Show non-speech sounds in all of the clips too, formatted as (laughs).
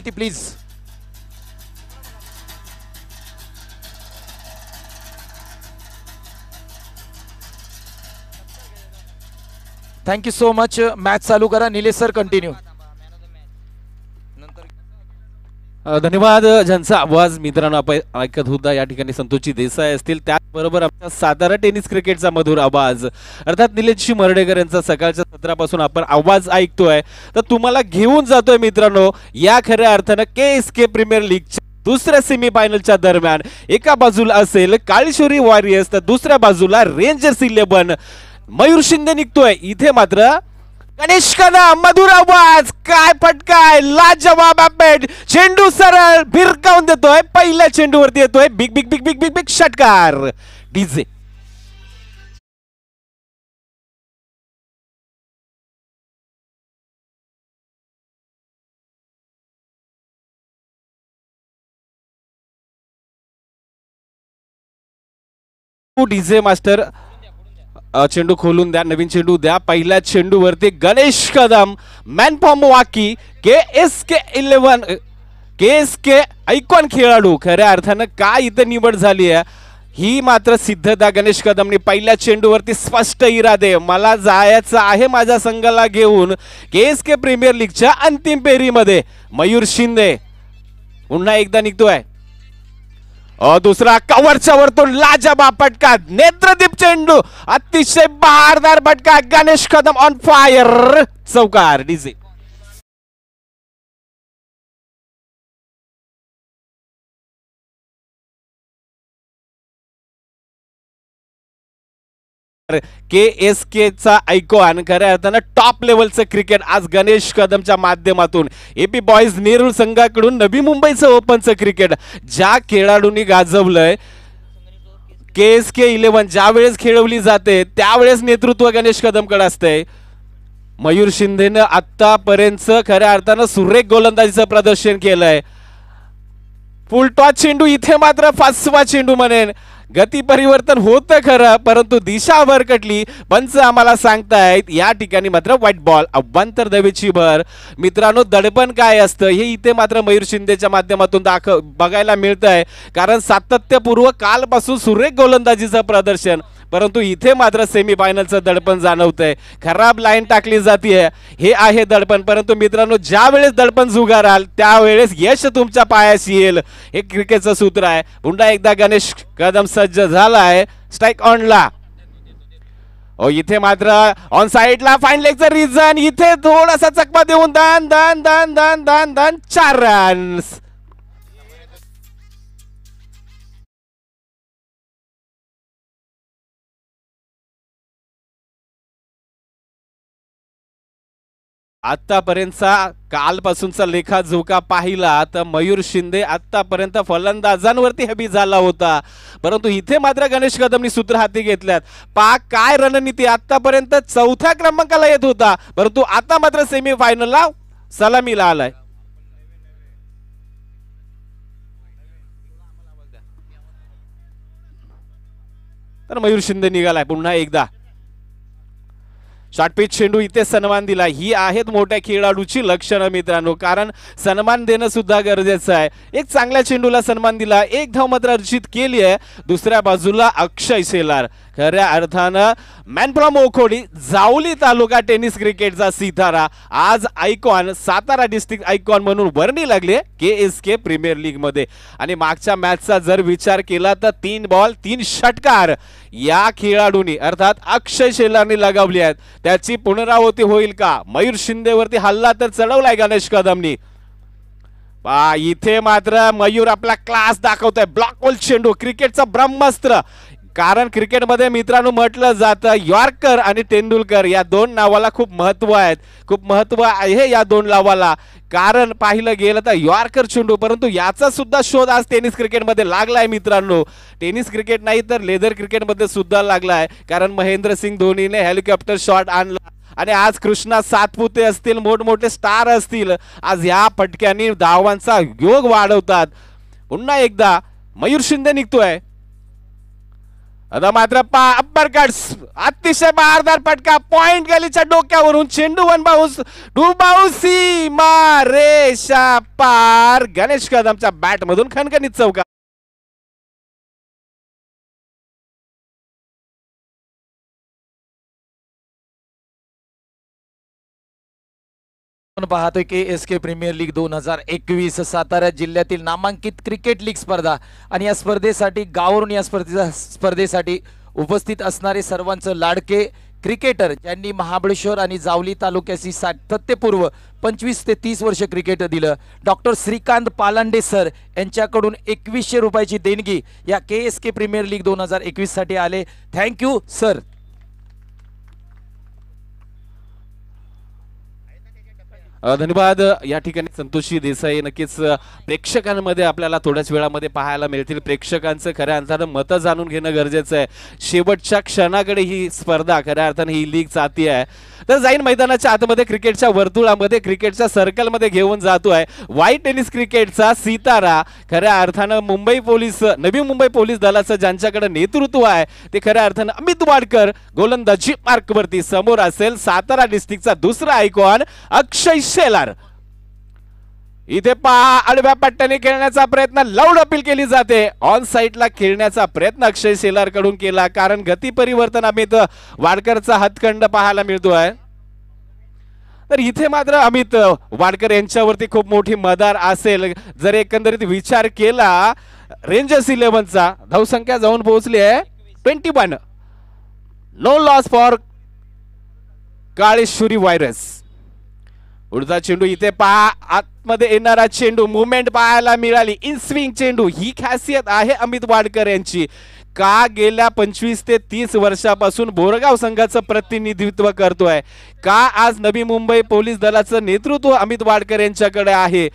ती please thank you so much match चालू करा निलेश सर कंटिन्यू धन्यवाद ज्यांचा आवाज मित्रांनो आपण ऐकत होता या ठिकाणी संतोषी देसाई असतील त्याचबरोबर आपल्या सातारा टेनिस क्रिकेटचा मधुर आवाज अर्थात निलेश मर्डेकर यांचा सकाळच्या सत्रापासून आपण आवाज ऐकतोय तर तुम्हाला घेऊन जातोय मित्रांनो या खऱ्या अर्थानं के एस के प्रीमियर लीगच्या दुसऱ्या सेमीफायनलच्या दरम्यान एका बाजूला असेल काळेश्वरी वॉरियर्स तर दुसऱ्या बाजूला रेंजर्स इलेव्हन मयूर शिंदे निघतोय इथे मात्र कनिष्कना मधुर आवाज काय फटकाय लाजवाब अपेट चेंडू सरळ भिरकावून देतोय पहिल्या चेंडूवरती येतोय big big big big big big षटकार डीजे डीजे मास्टर चेंडू खोलून द्या नवीन चेंडू द्या पहिल्या चेंडूवरती गणेश कदम मॅन फॉर्म वाकी K S K eleven K S K icon खेळाडू खऱ्या अर्थानं काय इथं निवड झाली आहे ही मात्र सिद्धता गणेश कदमने पहिल्या चेंडूवरती स्पष्ट इरादे मला जायचं आहे माझ्या संघाला घेऊन के एस के प्रीमियर लीगच्या अंतिम फेरीमध्ये मयूर शिंदे पुन्हा एकदा निघतोय दुसरा कवरच्या वरतून लाजबा पटका नेत्रदीप चेंडू अतिशय बहारदार फटका गणेश कदम ऑन फायर चौकार डीजे के एस चा आयकॉन खऱ्या अर्थानं टॉप लेवलचं क्रिकेट आज गणेश कदमच्या माध्यमातून एपी बॉयज नेरूळ संघाकडून नवी मुंबईचं ओपनचं क्रिकेट ज्या खेळाडूंनी गाजवलंय के एस के इलेव्हन ज्या वेळेस खेळवली जाते त्यावेळेस नेतृत्व गणेश कदमकडे असतंय मयूर शिंदेनं आतापर्यंत खऱ्या अर्थानं सुरेख गोलंदाजीचं प्रदर्शन केलंय फुलटॉच चेंडू इथे मात्र फासवा चेंडू म्हणेन गती परिवर्तन होतं खरं परंतु दिशा भरकटली पंच आम्हाला सांगतायत या ठिकाणी मात्र व्हाईट बॉल अव्वांतर दवेची भर मित्रांनो दडपण काय असतं हे इथे मात्र मयूर शिंदेच्या माध्यमातून दाखव बघायला मिळतंय कारण सातत्यपूर्व कालपासून सुरेख गोलंदाजीचं प्रदर्शन परंतु इथे मात्र सेमी फायनलचं दडपण जाणवतंय खराब लाईन टाकली जाते हे आहे दडपण परंतु मित्रांनो ज्या वेळेस दडपण जुगाराल त्यावेळेस यश तुमच्या पायाशी येईल हे क्रिकेटचं सूत्र आहे पुन्हा एकदा गणेश कदम सज्ज झाला आहे स्ट्राईक ऑनला ओ इथे मात्र ऑन साईडला फाईन लेगचं रिझन इथे थोडासा चकमा देऊन दान दान दान दान दान दान चार रन्स आतापर्यंतचा कालपासूनचा लेखाजोखा पाहिला तर मयूर शिंदे आतापर्यंत फलंदाजांवरती हबी झाला होता परंतु इथे मात्र गणेश कदमनी सूत्र हाती घेतल्यात पा काय रणनीती आतापर्यंत चौथ्या क्रमांकाला येत होता परंतु आता मात्र सेमीफायनलला सलामीला आलाय तर मयूर शिंदे निघालाय पुन्हा एकदा शॉर्टपिच चेंडू इथे सन्मान दिला ही आहेत मोठ्या खेळाडूची लक्षणं मित्रांनो कारण सन्मान देणं सुद्धा गरजेचं आहे एक चांगल्या चेंडूला सन्मान दिला एक धाव मात्र अर्जित केली आहे दुसऱ्या बाजूला अक्षय सेलार खऱ्या अर्थानं मॅनप्रा मोखोडी जावली तालुका टेनिस क्रिकेटचा सितारा आज आयकॉन सातारा डिस्ट्रिक्ट आयकॉन म्हणून वर्णी लागले के एस के प्रीमियर लीगमध्ये आणि मागच्या मॅचचा जर विचार केला तर तीन बॉल तीन षटकार या खेळाडूंनी अर्थात अक्षय शेलारनी लगावली आहेत त्याची पुनरावृत्ती होईल का मयूर शिंदेवरती हल्ला तर चढवलाय गणेश कदमनी इथे मात्र मयूर आपला क्लास दाखवतोय ब्लॉक होल चेंडू क्रिकेटचा ब्रह्मास्त्र कारण क्रिकेटमध्ये मित्रांनो म्हटलं जातं यॉर्कर आणि तेंडुलकर या दोन नावाला खूप महत्व आहेत खूप महत्व आहे या दोन नावाला कारण पाहिलं गेलं तर यॉर्कर चुंडू परंतु याचा सुद्धा शोध आज टेनिस क्रिकेटमध्ये लागला आहे मित्रांनो टेनिस क्रिकेट नाही तर लेदर क्रिकेटमध्ये सुद्धा लागलाय कारण महेंद्रसिंग धोनीने हेलिकॉप्टर शॉट आणला आणि आज कृष्णा सातपुते असतील मोठमोठे स्टार असतील आज ह्या फटक्याने धावांचा योग वाढवतात पुन्हा एकदा मयूर शिंदे निघतोय आता मात्र पा अप्पर अतिशय बहारदार पटका पॉइंट गलीच्या डोक्यावरून चेंडू वन बाऊस टू बाऊसी मारेशा पार गणेश कदमच्या बॅटमधून खणखणीत चौका आपण पाहतोय की एस के प्रीमियर लीग दोन हजार एकवीस सातारा जिल्ह्यातील नामांकित क्रिकेट लीग स्पर्धा आणि या स्पर्धेसाठी गावरून या स्पर्धेचा स्पर्धेसाठी उपस्थित असणारे सर्वांचं लाडके क्रिकेटर ज्यांनी महाबळेश्वर आणि जावली तालुक्याशी सातत्यपूर्व पंचवीस ते तीस वर्ष क्रिकेट दिलं डॉक्टर श्रीकांत पालांडे सर यांच्याकडून एकवीसशे रुपयाची देणगी या K S K premier league दोन हजार एकवीससाठी आले थँक्यू सर धन्यवाद या ठिकाणी संतोषी देसाई नक्कीच प्रेक्षकांमध्ये आपल्याला थोड्याच वेळामध्ये पाहायला मिळतील प्रेक्षकांचं खऱ्या अर्थानं मतं जाणून घेणं गरजेचं आहे शेवटच्या क्षणाकडे ही स्पर्धा खऱ्या अर्थानं ही लीग जाती आहे तर जाईन मैदानाच्या आतमध्ये क्रिकेटच्या वर्तुळामध्ये क्रिकेटच्या सर्कलमध्ये घेऊन जातो आहे व्हाईट टेनिस क्रिकेटचा सितारा खऱ्या अर्थानं मुंबई पोलीस नवी मुंबई पोलीस दलाचं ज्यांच्याकडे नेतृत्व आहे ते खऱ्या अर्थानं अमित वाडकर गोलंदाजी मार्कवरती समोर असेल सातारा डिस्ट्रिक्टचा दुसरा आयकॉन अक्षय शेलार इथे पहा आडव्या पट्ट्याने खेळण्याचा प्रयत्न लाऊड अपील केली जाते ऑन साईडला खेळण्याचा प्रयत्न अक्षय शेलार कडून केला कारण गती परिवर्तन अमित वाडकरचा हातखंड पाहायला मिळतोय तर इथे मात्र अमित वाडकर यांच्यावरती खूप मोठी मदार असेल जर एकंदरीत विचार केला रेंजर्स इलेव्हनचा धावसंख्या जाऊन पोहोचली आहे twenty one no loss for Kaleshwari warriors उडदा चेंडू इथे पहा आतमध्ये येणारा चेंडू मुवमेंट पाहायला मिळाली इन स्विंग चेंडू ही खासियत आहे अमित वाडकर यांची का गेल्या पंचवीस ते तीस वर्षापासून बोरगाव संघाचं प्रतिनिधित्व करतोय का आज नवी मुंबई पोलीस दलाचं नेतृत्व अमित वाडकर यांच्याकडे आहे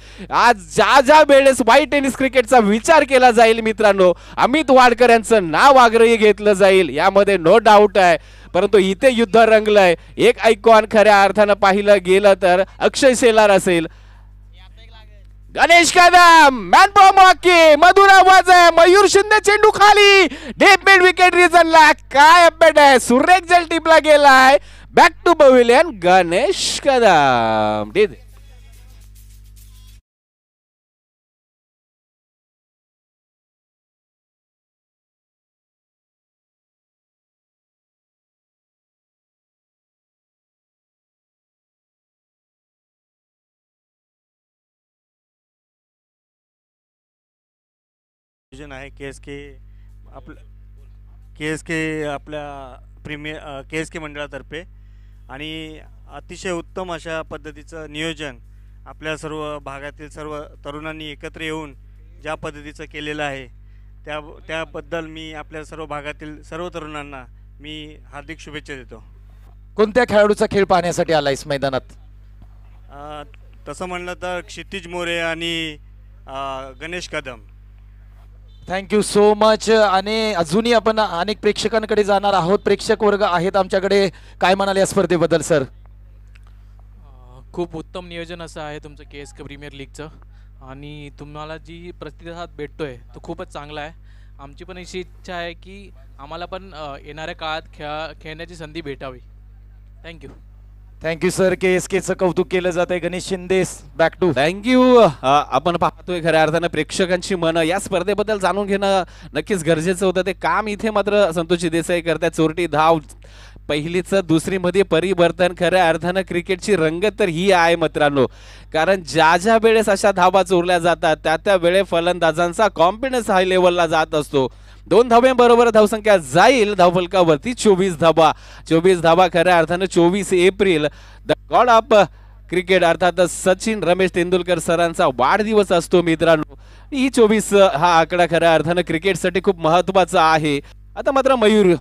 आज ज्या ज्या वेळेस व्हाईट टेनिस क्रिकेटचा विचार केला जाईल मित्रांनो अमित वाडकर यांचं नाव आग्रही घेतलं जाईल यामध्ये नो डाऊट आहे परंतु इथे युद्ध रंगलंय एक ऐकॉन खऱ्या अर्थानं पाहिलं गेलं तर अक्षय शेलार असेल गणेश कदम मॅन बॉम्ब हॉकी मधुर आहे मयूर शिंदे चेंडू खाली मिड विकेट रिझनला काय अपडेट आहे सुरेख जल टीपला गेलाय back to pavilion Ganesh Kadam ठीक डिव्हिजन आहे के एस के आपलं के एस के आपल्या प्रीमियर के एस के मंडळातर्फे आणि अतिशय उत्तम अशा पद्धतीचं नियोजन आपल्या सर्व भागातील सर्व तरुणांनी एकत्र येऊन ज्या पद्धतीचं केलेलं आहे त्या त्याबद्दल मी आपल्या सर्व भागातील सर्व तरुणांना मी हार्दिक शुभेच्छा देतो कोणत्या खेळाडूचा खेळ पाहण्यासाठी आलायस मैदानात तसं म्हणलं तर क्षितिज मोरे आणि Ganesh Kadam thank you so much आणि अजूनही आपण अनेक प्रेक्षकांकडे जाणार आहोत प्रेक्षक वर्ग आहेत आमच्याकडे काय म्हणाले या स्पर्धेबद्दल सर खूप उत्तम नियोजन असं आहे तुमचं के एस के प्रीमियर लीगचं आणि तुम्हाला जी प्रतिसाद भेटतोय तो खूपच चांगला आहे आमची पण अशी इच्छा आहे की आम्हाला पण येणाऱ्या काळात खेळा खेळण्याची संधी भेटावी thank you thank you sir K S केचं कौतुक केलं जात आहे Ganesh Shinde back to thank you आपण पाहतोय खऱ्या अर्थानं प्रेक्षकांची मन या स्पर्धेबद्दल जाणून घेणं नक्कीच गरजेचं होतं ते काम इथे मात्र संतोषी देसाई करतात चोरटी धाव पहिलीच दुसरी मध्ये परिवर्तन खऱ्या अर्थानं क्रिकेटची रंगत तर ही आहे मित्रांनो कारण ज्या ज्या वेळेस अशा धावा चोरल्या जातात त्या त्या वेळेस फलंदाजांचा कॉन्फिडन्स हाय लेवलला जात असतो दोन धाव्यांबरोबर धावसंख्या जाईल धावफलकावरती चोवीस धावा चोवीस धावा खऱ्या अर्थानं चोवीस April the god of cricket अर्थात सचिन रमेश तेंडुलकर सरांचा वाढदिवस असतो मित्रांनो ही चोवीस हा आकडा खऱ्या अर्थानं क्रिकेटसाठी खूप महत्वाचा आहे आता मात्र मयूर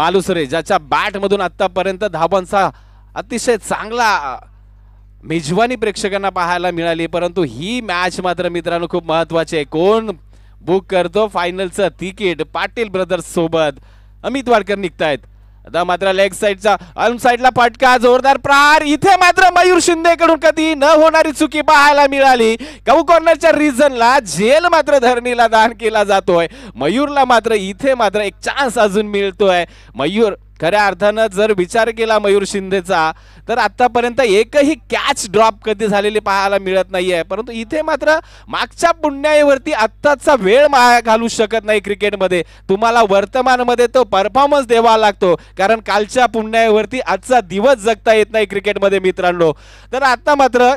मालुसरे ज्याच्या बॅटमधून आत्तापर्यंत धावांचा अतिशय चांगला मेजवानी प्रेक्षकांना पाहायला मिळाली परंतु ही मॅच मात्र मित्रांनो खूप महत्वाची आहे कोण बुक करतो फायनलचं तिकीट पाटील ब्रदर्स सोबत अमित वाडकर निघतायत आता मात्र लेग साईडचा आर्म साईडला फटका जोरदार प्रार इथे मात्र मयूर शिंदे कडून कधी न होणारी चुकी पाहायला मिळाली काऊ कॉर्नरच्या रिझनला झेल मात्र धरणीला दान केला जातोय मयूरला मात्र इथे मात्र एक चान्स अजून मिळतोय मयूर खऱ्या अर्थानं जर विचार केला मयूर शिंदेचा तर आतापर्यंत एकही कॅच ड्रॉप कधी झालेली पाहायला मिळत नाहीये परंतु इथे मात्र मागच्या पुण्याईवरती आत्ताचा वेळ माया घालू शकत नाही क्रिकेटमध्ये तुम्हाला वर्तमानमध्ये तो परफॉर्मन्स द्यावा लागतो कारण कालच्या पुण्याईवरती आजचा दिवस जगता येत नाही क्रिकेटमध्ये मित्रांनो तर आत्ता मात्र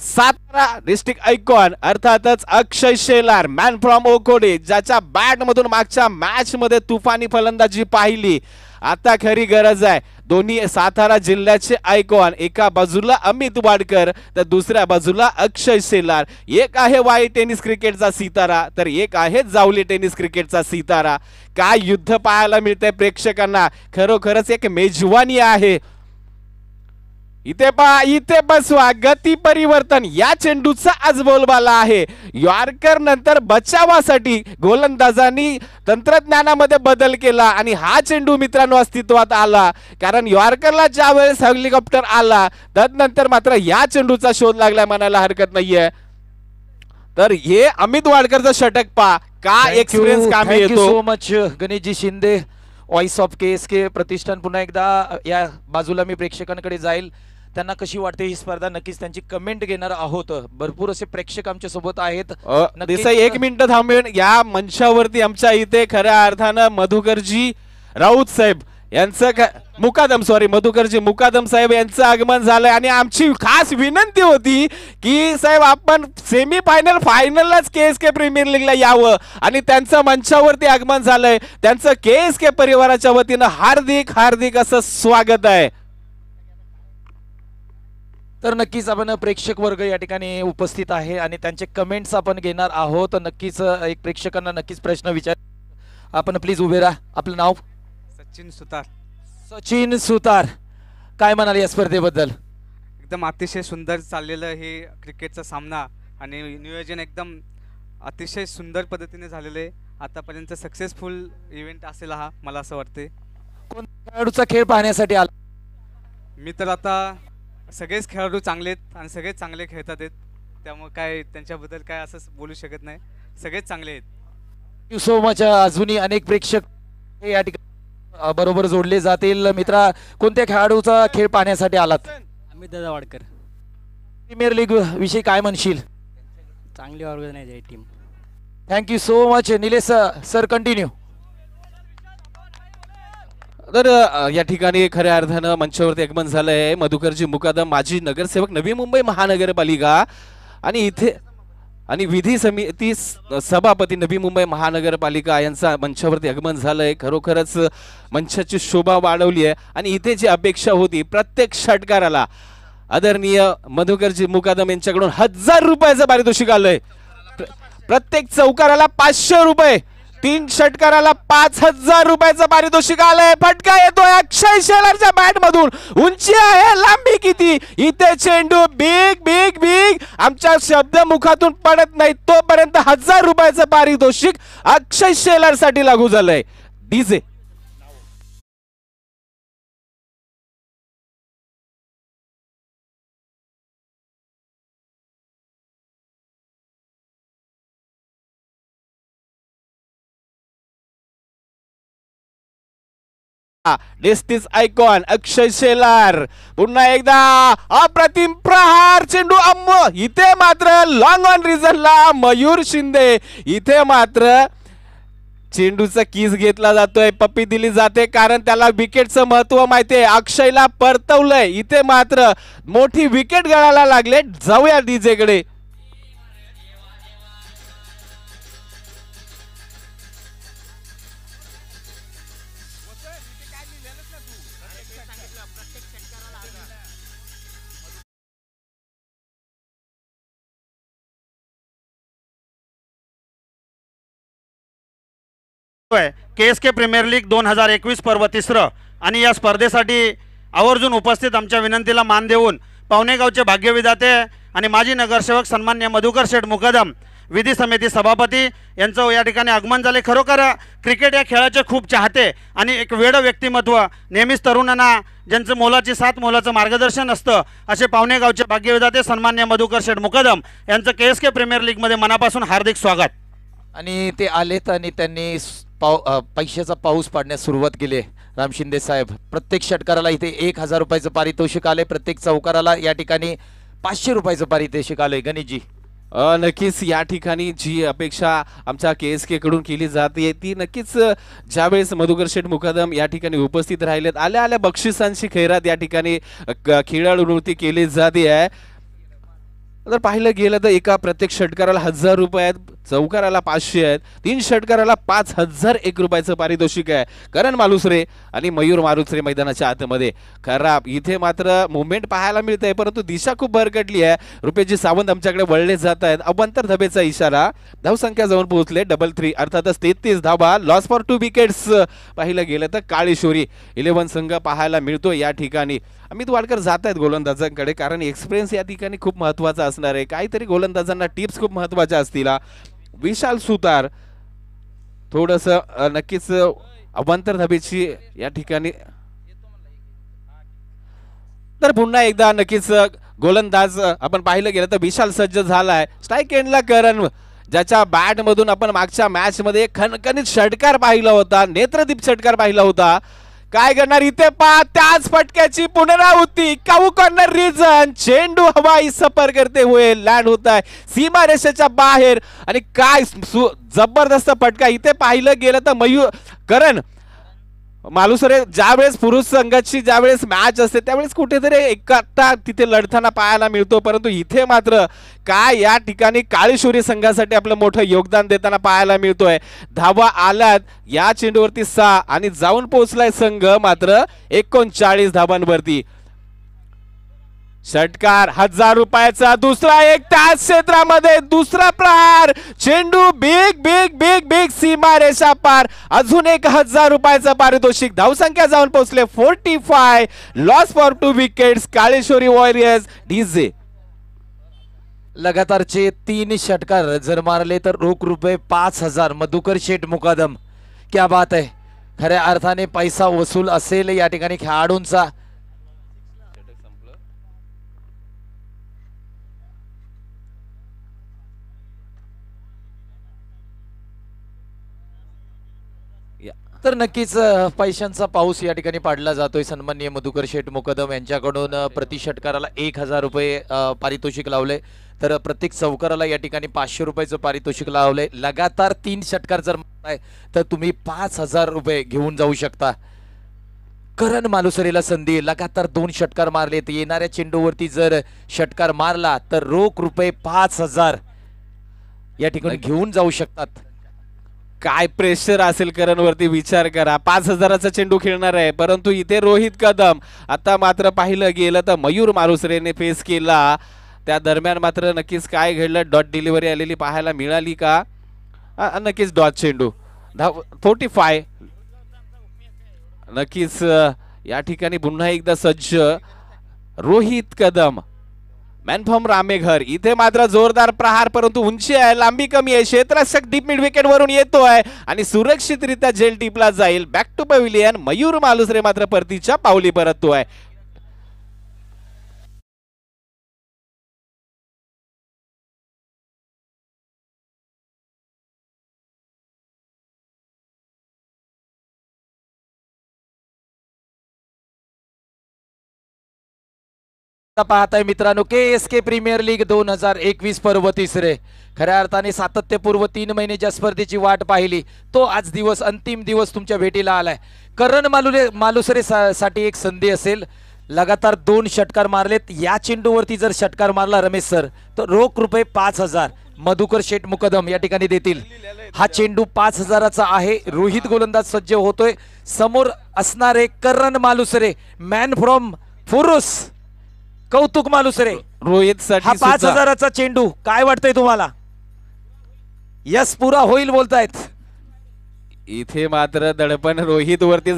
सातारा डिस्ट्रिक्ट ऐकॉन अर्थातच अक्षय शेलार मॅन फ्रॉम ओखोडे ज्याच्या बॅटमधून मागच्या मॅचमध्ये तुफानी फलंदाजी पाहिली आता खरी गरज आहे दोन्ही सातारा जिल्ह्याचे आयकॉन एका बाजूला अमित वाडकर तर दुसऱ्या बाजूला अक्षय शेलार एक आहे वाई टेनिस क्रिकेटचा सितारा तर एक आहे जावली टेनिस क्रिकेटचा सितारा काय युद्ध पाहायला मिळते प्रेक्षकांना खरोखरच एक मेजवानी आहे इथे पहा इथे बसवा गती परिवर्तन या चेंडूचा आज बोलबाला आहे यॉर्कर नंतर बचावासाठी गोलंदाजांनी तंत्रज्ञानामध्ये बदल केला आणि हा चेंडू मित्रांनो अस्तित्वात आला कारण यॉर्करला ज्या वेळेस हेलिकॉप्टर आला तदनंतर मात्र या चेंडूचा शोध लागला म्हणायला हरकत नाहीये तर हे अमित वाडकरचं षटक पा का एक्सपिरियन्स काम येतो so much Ganesh ji Shinde voice of K S K Pratishthan पुन्हा एकदा या बाजूला मी प्रेक्षकांकडे जाईल त्यांना कशी वाटते ही स्पर्धा नक्कीच त्यांची कमेंट घेणार आहोत भरपूर असे प्रेक्षक आमच्या सोबत आहेत देसाई एक मिनिट थांबेन या मंचावरती आमच्या इथे खऱ्या अर्थानं मधुकरजी राऊत साहेब यांचं मुकादम सॉरी मधुकरजी मुकादम साहेब यांचं आगमन झालंय आणि आमची खास विनंती होती की साहेब आपण सेमी फायनल फायनललाच के एस के प्रीमियर लीगला यावं आणि त्यांचं मंचावरती आगमन झालंय त्यांचं के एस के परिवाराच्या वतीनं हार्दिक हार्दिक असं स्वागत आहे तर नक्कीच आपण प्रेक्षक वर्ग या ठिकाणी उपस्थित आहे आणि त्यांचे कमेंट्स आपण घेणार आहोत नक्कीच एक प्रेक्षकांना नक्कीच प्रश्न विचार आपण प्लीज उभे राहा आपलं नाव सचिन सुतार सचिन सुतार काय म्हणाल या स्पर्धेबद्दल एकदम अतिशय सुंदर चाललेलं हे क्रिकेटचा सामना आणि नियोजन एकदम अतिशय सुंदर पद्धतीने झालेलं आहे आतापर्यंत सक्सेसफुल इव्हेंट असेल हा मला असं वाटते कोण खेळाडूचा खेळ पाहण्यासाठी आला मी तर आता सगळेच खेळाडू चांगले आहेत आणि सगळेच चांगले खेळतात आहेत त्यामुळे काय त्यांच्याबद्दल काय असं बोलू शकत नाही सगळेच चांगले आहेत यू सो मच अजूनही अनेक प्रेक्षक या ठिकाणी बरोबर जोडले जातील मित्रा कोणत्या खेळाडूचा खेळ पाहण्यासाठी आलात अमित दादा वाडकर प्रीमियर लीग विषयी काय म्हणशील चांगली ऑर्गनाईज आहे team thank you so much Nilesh sir continue तर या ठिकाणी खऱ्या अर्थानं मंचावरती आगमन झालंय मधुकरजी मुकादम माजी नगरसेवक नवी मुंबई महानगरपालिका आणि इथे आणि विधी समिती सभापती नवी मुंबई महानगरपालिका यांचा मंचावरती आगमन झालंय खरोखरच मंचाची शोभा वाढवली आहे आणि इथे जी अपेक्षा होती प्रत्येक षटकाराला आदरणीय मधुकरजी मुकादम यांच्याकडून हजार रुपयाचं पारितोषिक आलंय प्रत्येक चौकाराला पाचशे रुपये तीन षटकाराला पाच हजार रुपयाचं पारितोषिक आलंय फटका येतोय अक्षय शेलारच्या बॅट मधून उंची आहे लांबी किती इथे चेंडू बिग बिग बिग आमच्या शब्द मुखातून पडत नाही तोपर्यंत हजार रुपयाचं पारितोषिक अक्षय शेलर साठी लागू झालंय डीजे डेस्टीज आयकॉन अक्षय शेलार पुन्हा एकदा अप्रतिम प्रहार चेंडू अम्म इथे मात्र लॉंग ऑन रिझनला मयूर शिंदे इथे मात्र चेंडूचा किस घेतला जातोय पप्पी दिली जाते कारण त्याला विकेटचं महत्व माहितीये अक्षयला परतवलंय इथे मात्र मोठी विकेट गळायला लागले जाऊया डीजेकडे आहे K S K premier league दोन हजार एकवीस पर्व तिसरं आणि या स्पर्धेसाठी आवर्जून उपस्थित आमच्या विनंतीला मान देऊन पावणेगावचे भाग्यविधाते आणि माजी नगरसेवक सन्मान्य मधुकर शेठ मुकदम विधी समिती सभापती यांचं या ठिकाणी आगमन झाले खरोखर क्रिकेट या खेळाचे खूप चाहते आणि एक वेळ व्यक्तिमत्व नेहमीच तरुणांना ज्यांचं मोलाची साथ मोलाचं मार्गदर्शन असतं असे पावणेगावचे भाग्यविधाते सन्मान्य मधुकर शेठ मुकदम यांचं के एस के प्रीमियर लीगमध्ये मनापासून हार्दिक स्वागत आणि ते आलेत आणि त्यांनी पाव पैशाचा पाऊस पाडण्यास सुरुवात केली आहे राम शिंदे साहेब प्रत्येक षटकाराला इथे एक हजार रुपयाचं पारितोषिक आले प्रत्येक चौकाराला या ठिकाणी पाचशे रुपयाचं पारितोषिक आलंय गणेशजी नक्कीच या ठिकाणी जी अपेक्षा आमच्या के एस के कडून केली जाते ती नक्कीच ज्यावेळेस मधुकर शेठ मुकादम या ठिकाणी उपस्थित राहिलेत आल्या आल्या बक्षिसांची खैरात या ठिकाणी खेळाडू खेळाडूवृत्ती केली जाते आहे जर पाहिलं गेलं तर एका प्रत्येक षटकाराला हजार रुपयात चौकाराला पाचशे आहेत तीन षटकाराला पाच हजार एक रुपयाचं पारितोषिक आहे करण मालुसरे आणि मयूर मारुसरे मैदानाच्या आतमध्ये खराब इथे मात्र मुवमेंट पाहायला मिळत आहे परंतु दिशा खूप भरकटली आहे रुपेजी सावंत आमच्याकडे वळले जात आहेत अवंतर धबेचा इशारा धावसंख्या जाऊन पोहोचले डबल थ्री अर्थातच तेहतीस धावा लॉस फॉर टू विकेट्स पाहिलं गेलं तर काळेश्वरी इलेव्हन संघ पाहायला मिळतो या ठिकाणी अमित वाडकर जात आहेत गोलंदाजांकडे कारण एक्सपिरियन्स या ठिकाणी खूप महत्त्वाचा असणार आहे काहीतरी गोलंदाजांना टिप्स खूप महत्वाच्या असतील विशाल सुतार थोडस नक्कीच अवंतर धबीची या ठिकाणी तर पुन्हा एकदा नक्कीच गोलंदाज आपण पाहिलं गेलं तर विशाल सज्ज झालाय स्ट्राईक एंडला करण ज्याच्या बॅट मधून आपण मागच्या मॅच मध्ये खणखणीत षटकार पाहिला होता नेत्रदीप षटकार पाहिला होता काय करणार इथे पहा त्याच फटक्याची पुनरावृत्ती काऊ करणार रिझन चेंडू हवाई सफर करते हुए लँड होत आहे रेषेच्या बाहेर आणि काय जबरदस्त फटका इथे पाहिलं गेलं तर मयूर करण मालुसरे ज्यावेळेस पुरुष संघाची ज्यावेळेस मॅच असते त्यावेळेस कुठेतरी एकत्ता तिथे लढताना पाहायला मिळतो परंतु इथे मात्र काय या ठिकाणी काळेश्वरी संघासाठी आपलं मोठं योगदान देताना पाहायला मिळतोय धावा आल्यात या चेंडूवरती सहा आणि जाऊन पोहोचलाय संघ मात्र एकोणचाळीस धावांवरती षटकार हजार रुपयाचा दुसरा एक तास क्षेत्रामध्ये दुसरा प्रहार चेंडू बिग बिग बिग बिग सीमा रेषा पार अजून एक हजार रुपयाचा पारितोषिक धावसंख्या जाऊन पोहोचले forty five loss for two wickets Kaleshwari warriors DJ लगातारचे तीन षटकार जर मारले तर रोख रुपये पाच हजार मधुकर शेठ मुकादम क्या बात आहे खऱ्या अर्थाने पैसा वसूल असेल या ठिकाणी खेळाडूंचा तर नक्कीच पैशांचा पाऊस या ठिकाणी पाडला जातोय सन्मान्य मधुकर शेठ मुकदम यांच्याकडून प्रतिषटकाराला एक हजार रुपये पारितोषिक लावले तर प्रत्येक चौकाराला या ठिकाणी पाचशे रुपयाचं पारितोषिक लावले लगातार तीन षटकार जर मारताय तर तुम्ही पाच हजार रुपये घेऊन जाऊ शकता करण मालुसरेला संधी लगातार दोन षटकार मारले तर येणाऱ्या चेंडूवरती जर षटकार मारला तर रोख रुपये पाच हजार या ठिकाणी घेऊन जाऊ शकतात काय प्रेशर असेल करणवरती विचार करा पाच हजाराचा चेंडू खेळणार आहे परंतु इथे रोहित कदम आता मात्र पाहिलं गेलं तर मयूर मारुसरेने फेस केला त्या दरम्यान मात्र नक्कीच काय घडलं डॉट डिलिव्हरी आलेली पाहायला मिळाली का नक्कीच डॉट चेंडू धाव फोर्टी फाय नक्कीच या ठिकाणी पुन्हा एकदा सज्ज रोहित कदम मॅनफॉर्म रामेघर इथे मात्र जोरदार प्रहार परंतु उंची आहे लांबी कमी आहे क्षेत्ररक्षक डीप मिड विकेट वरून येतो आहे आणि सुरक्षितरित्या जेल टीपला जाईल back to pavilion Mayur Malusare मात्र परतीच्या पावली परततो आहे पाहताय मित्रांनो K S K premier league दोन हजार एकवीस पर्व तिसरे खऱ्या अर्थाने सातत्यपूर्व तीन महिने ज्या स्पर्धेची वाट पाहिली तो आज दिवस अंतिम दिवस तुमच्या भेटीला आलाय करण मालुले मालुसरे साठी एक संधी असेल लगातार दोन षटकार मारलेत या चेंडूवरती जर षटकार मारला रमेश सर तर रोख रुपये पाच हजार मधुकर शेठ मुकदम या ठिकाणी देतील हा चेंडू पाच हजाराचा आहे रोहित गोलंदाज सज्ज होतोय समोर असणारे करण मालुसरे मॅन फ्रॉम फुरुस कौतुक माणूस रे रोहित साठी हा पाच हजाराचा चेंडू काय वाटतंय तुम्हाला यस पुरा होईल बोलतायत इथे मात्र दडपण रोहित वरती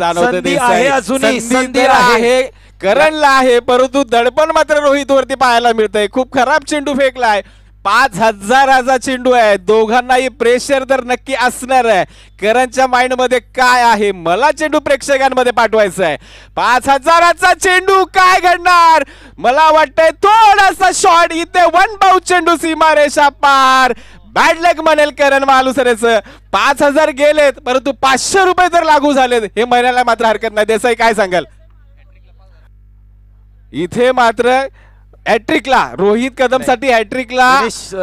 ते आहे अजूनही, संधी आहे आहे. करणला आहे परंतु दडपण मात्र रोहित वरती पाहायला मिळतंय खूप खराब चेंडू फेकला आहे पाच हजाराचा चेंडू आहे दोघांनाही प्रेशर तर नक्की असणार आहे करणच्या माइंडमध्ये काय आहे मला चेंडू प्रेक्षकांमध्ये पाठवायचा आहे पाच हजाराचा चेंडू काय घडणार मला वाटतंय थोडासा शॉट इथे वन बाऊ चेंडू सीमारेषा पार बॅड लक म्हणेल करण सरेच पाच हजार गेलेत परंतु पाचशे रुपये तर लागू झालेत हे महिन्याला मात्र हरकत नाही देसाई काय सांगाल इथे मात्र हॅट्रिकला रोहित कदमसाठी हॅट्रिकला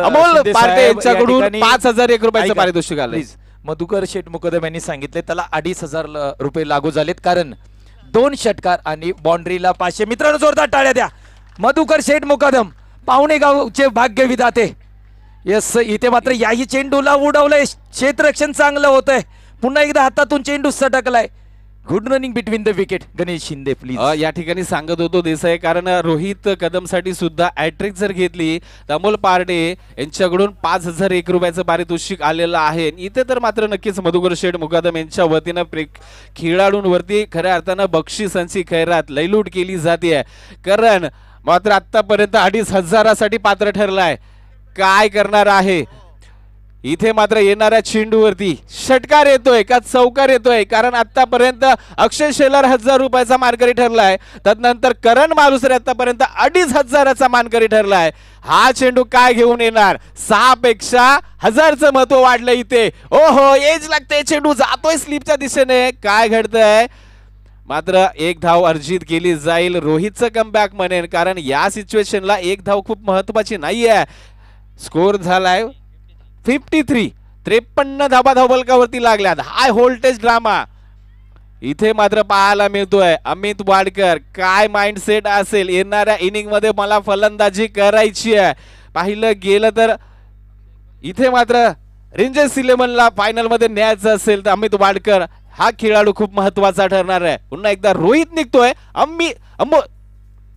अमोल पार्टे यांच्याकडून पाच हजार एक रुपयाचं पारितोषिक आलं मधुकर शेठ मुकदम यांनी सांगितले त्याला अडीच हजार रुपये लागू झालेत कारण दोन षटकार आणि बाउंड्रीला पाचशे मित्रांनो जोरदार टाळ्या द्या मधुकर शेठ मुकदम पाहुणे गावचे भाग्य विधाते यस इथे मात्र याही चेंडूला उडवलंय क्षेत्ररक्षण चांगलं होतंय पुन्हा एकदा हातातून चेंडू सटकलाय good running between the wicket Ganesh Shinde please या ठिकाणी सांगत होतो देसाई कारण रोहित कदम साठी सुद्धा ॲट्रिक जर घेतली तर अमोल पारडे यांच्याकडून पाच हजार एक रुपयाचं पारितोषिक आलेलं आहे इथे तर मात्र नक्कीच मधुकर शेठ मुकादम यांच्या वतीनं खेळाडूंवरती खऱ्या अर्थानं बक्षिसांची खैरात लयलूट केली जाते कारण मात्र आतापर्यंत अडीच हजारासाठी पात्र ठरलाय काय करणार आहे इथे मात्र येणाऱ्या चेंडूवरती षटकार येतोय का चौकार येतोय कारण आतापर्यंत अक्षय शेलार हजार रुपयाचा मानकरी ठरलाय त्यानंतर करण मालुसरे आतापर्यंत अडीच हजाराचा मानकरी ठरलाय हा चेंडू काय घेऊन येणार सहा पेक्षा हजारचं महत्व वाढलं इथे ओ हो एज लागते चेंडू जातोय स्लीपच्या दिशेने काय घडतंय मात्र एक धाव अर्जित केली जाईल रोहितचं बॅक म्हणेन कारण या सिच्युएशनला एक धाव खूप महत्वाची नाही आहे स्कोर झालाय फिफ्टी थ्री त्रेपन्न धाबा धावबलकावरती लागल्यात हाय व्होल्टेज ड्रामा इथे मात्र पाहायला मिळतोय अमित वाडकर काय माइंडसेट असेल येणाऱ्या इनिंग मध्ये मला फलंदाजी करायची आहे पाहिलं गेलं तर इथे मात्र रेंजर्स फायनल मध्ये न्यायचं असेल तर अमित वाडकर हा खेळाडू खूप महत्वाचा ठरणार आहे पुन्हा एकदा रोहित निघतोय अम्मी अंबो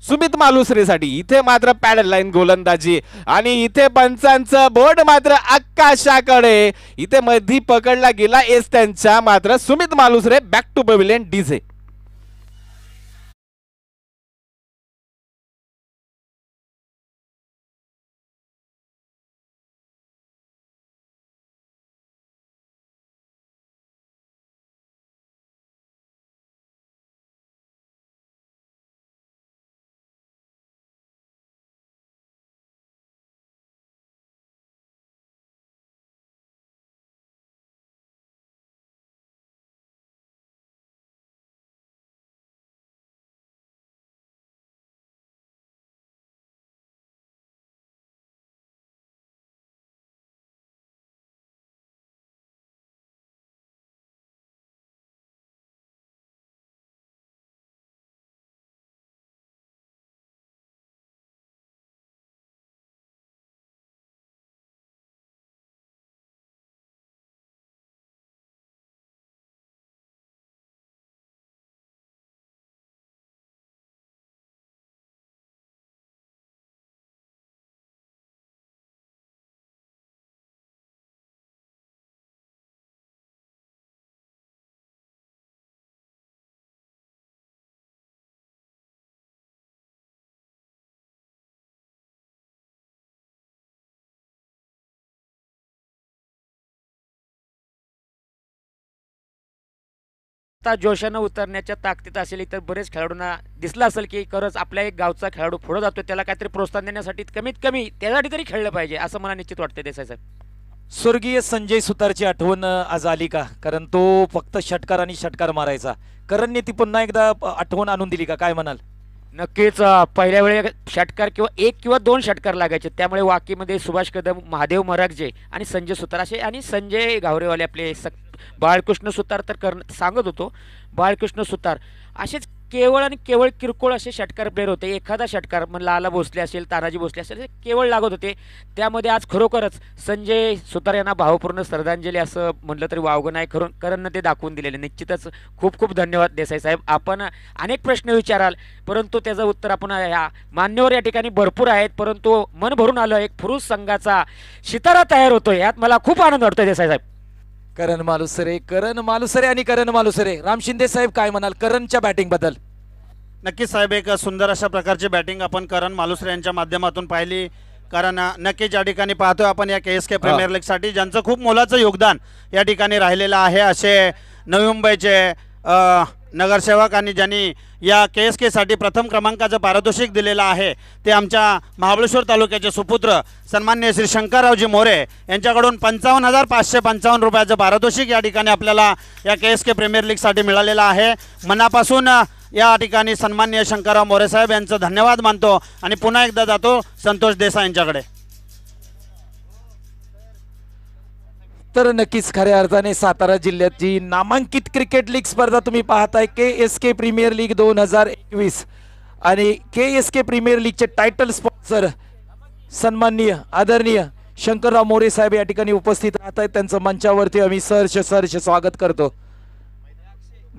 सुमित मालुसरेसाठी इथे मात्र पॅडल लाईन गोलंदाजी आणि इथे पंचांचं बोर्ड मात्र आकाशाकडे इथे मधी पकडला गेला एस त्यांच्या मात्र Sumit Malusare back to pavilion DJ आता जोशानं उतरण्याच्या ताकदीत असेल इतर बरेच खेळाडूंना दिसलं असेल की खरंच आपल्या एक गावचा खेळाडू पुढं जातो त्याला काहीतरी प्रोत्साहन देण्यासाठी कमीत कमी त्यासाठी तरी खेळलं पाहिजे असं मला निश्चित वाटतं देसाई साहेब स्वर्गीय संजय सुतारची आठवण आज आली का कारण तो फक्त षटकार आणि षटकार मारायचा करणने ती पुन्हा एकदा आठवण आणून दिली का काय म्हणाल नक्कीच पहिल्या वेळे षटकार किंवा एक किंवा दोन षटकार लागायचे त्यामुळे वाकीमध्ये सुभाष कदम महादेव मराकजे आणि संजय सुतार असे आणि संजय गावरेवाले आपले सक बाळकृष्ण सुतार तर कर सांगत होतो बाळकृष्ण सुतार असेच केवळ आणि केवळ किरकोळ असे षटकार प्लेअर होते एखादा षटकार मग लाला भोसले असेल तानाजी भोसले असेल केवळ लागत होते त्यामध्ये आज खरोखरच संजय सुतार यांना भावपूर्ण श्रद्धांजली असं म्हटलं तरी वावगं नाही करून करणं ते दाखवून दिलेले निश्चितच खूप खूप धन्यवाद देसाई साहेब आपण अनेक प्रश्न विचाराल परंतु त्याचं उत्तर आपण या मान्यवर या ठिकाणी भरपूर आहेत परंतु मन भरून आलं एक पुरुष संघाचा शितारा तयार होतो यात मला खूप आनंद वाटतो देसाई साहेब करण मालुसरे करण मालुसरे आणि करण मालुसरे राम शिंदे साहेब काय म्हणाल करणच्या बॅटिंग बद्दल नक्कीच साहेब एक सुंदर अशा प्रकारची बॅटिंग आपण करण मालुसरे यांच्या माध्यमातून पाहिली कारण नक्कीच या ठिकाणी पाहतोय आपण या के एस के प्रीमियर साठी ज्यांचं खूप मोलाचं योगदान या ठिकाणी राहिलेलं आहे असे नवी मुंबईचे नगरसेवक आणि ज्यांनी या के एस केसाठी प्रथम क्रमांकाचं पारितोषिक दिलेलं आहे ते आमच्या महाबळेश्वर तालुक्याचे सुपुत्र सन्मान्य श्री शंकररावजी मोरे यांच्याकडून पंचावन्न हजार पाचशे पंचावन्न रुपयाचं पारितोषिक या ठिकाणी आपल्याला या के एस के प्रीमियर लीगसाठी मिळालेलं आहे मनापासून या ठिकाणी सन्मान्य शंकरराव मोरे साहेब यांचं धन्यवाद मानतो आणि पुन्हा एकदा जातो संतोष देसाई यांच्याकडे तर नक्कीच खऱ्या अर्थाने सातारा जिल्ह्याची नामांकित क्रिकेट लीग स्पर्धा तुम्ही पाहताय K S K premier league दोन हजार एकवीस आणि के एस के प्रीमियर लीगचे टायटल स्पॉन्सर सन्माननीय आदरणीय शंकरराव मोरे साहेब या ठिकाणी उपस्थित राहत आहेत त्यांचं मंचावरती आम्ही सहर्ष सहर्ष स्वागत करतो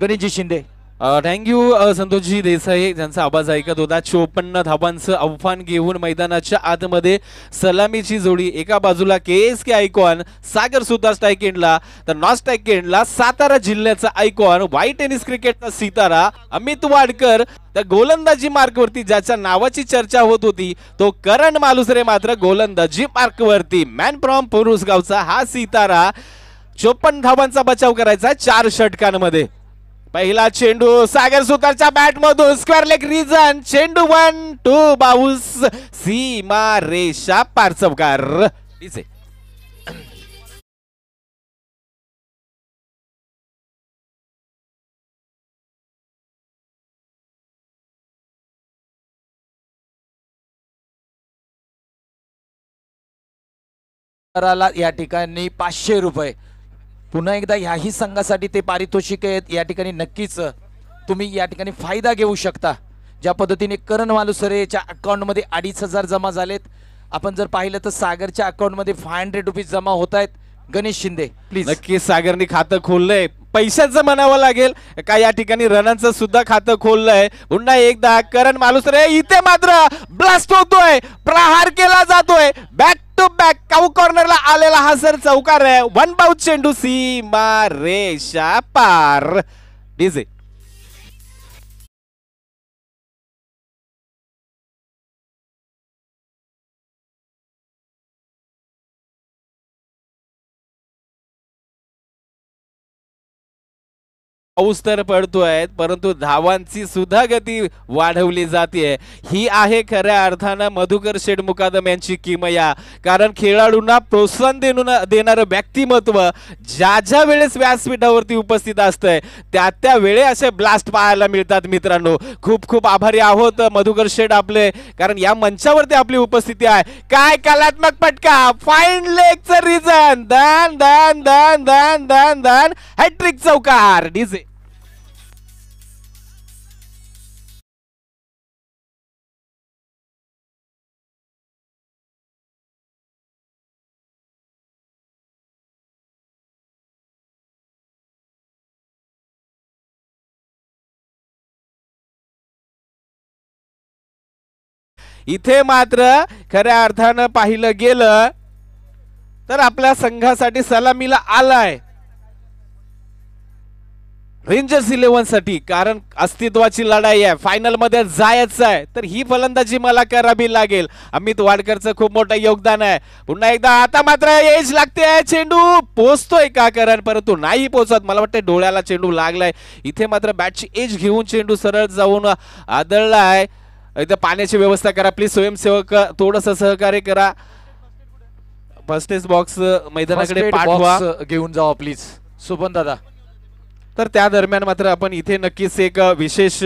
गणेशजी शिंदे थँक्यू संतोषजी देसाई ज्यांचा आवाज ऐकत होता चोपन्न धावांचं आव्हान घेऊन मैदानाच्या आतमध्ये सलामीची जोडी एका बाजूला के एस के आयकॉन सागर सुद्धा स्टायकेंडला तर नॉस स्टायकेंडला सातारा जिल्ह्याचा आयकॉन व्हाईट टेनिस क्रिकेटचा सितारा अमित वाडकर तर गोलंदाजी मार्कवरती ज्याच्या नावाची चर्चा होत होती तो करण मालुसरे मात्र गोलंदाजी मार्कवरती मॅन फ्रॉम पुरुष गावचा हा सितारा चोपन्न धावांचा बचाव करायचा चार षटकांमध्ये पहिला चेंडू सागर सुतारच्या बॅट मधून स्क्वेअर लेग रिझन चेंडू वन टू बाऊस सीमा रेषा पार्सवकार या ठिकाणी पाचशे रुपये पुन्हा एकदा ह्याही संघासाठी ते पारितोषिक आहेत या ठिकाणी नक्कीच तुम्ही या ठिकाणी फायदा घेऊ शकता ज्या पद्धतीने करण वालुसरे याच्या अकाउंटमध्ये अडीच हजार जमा झालेत आपण जर पाहिलं तर सागरच्या अकाउंटमध्ये फाय हंड्रेड रुपीज जमा होत आहेत गणेश शिंदे प्लीज नक्की सागरनी खातं खोललंय पैशाचं म्हणावं लागेल का या ठिकाणी रनांचं सुद्धा खातं खोललंय पुन्हा एकदा करण मालुसरे इथे मात्र ब्लास्ट होतोय प्रहार केला जातोय बॅक टू बॅक काऊ कॉर्नरला आलेला हा सर चौकार आहे वन बाउट चेंडू सी शा पार डीजे अवस्तर पडतो पडतोय परंतु धावांची सुद्धा गती वाढवली जाते ही आहे खऱ्या अर्थानं मधुकर शेठ मुकादम यांची किमया कारण खेळाडूंना प्रोत्साहन देणून देणारं व्यक्तिमत्व ज्या ज्या वेळेस व्यासपीठावरती उपस्थित असतंय त्या त्या वेळे असे ब्लास्ट पाहायला मिळतात मित्रांनो खूप खूप आभारी आहोत मधुकर शेठ आपले कारण या मंचावरती आपली उपस्थिती आहे काय कलात्मक पटका फाईन लेगचं रिझन धन धन धन धन धन धन हॅट्रिक चौकार डीजे इथे मात्र खऱ्या अर्थानं पाहिलं गेलं तर आपल्या संघासाठी सलामीला आलाय रेंजर्स इलेव्हन साठी कारण अस्तित्वाची लढाई आहे फायनल मध्ये जायचं आहे तर ही फलंदाजी मला करावी लागेल अमित वाडकरचं खूप मोठं योगदान आहे पुन्हा एकदा आता मात्र एज लागते आहे चेंडू पोचतोय का कारण परंतु नाही पोचत मला वाटतं डोळ्याला चेंडू लागलाय इथे मात्र बॅटची एज घेऊन चेंडू सरळ जाऊन आदळलाय एकदा पाण्याची व्यवस्था करा प्लीज स्वयंसेवक थोडस सहकार्य करा फर्स्ट बॉक्स मैदानाकडे पाठवा घेऊन जावा प्लीज सुपन दादा तर त्या दरम्यान मात्र आपण इथे नक्कीच एक विशेष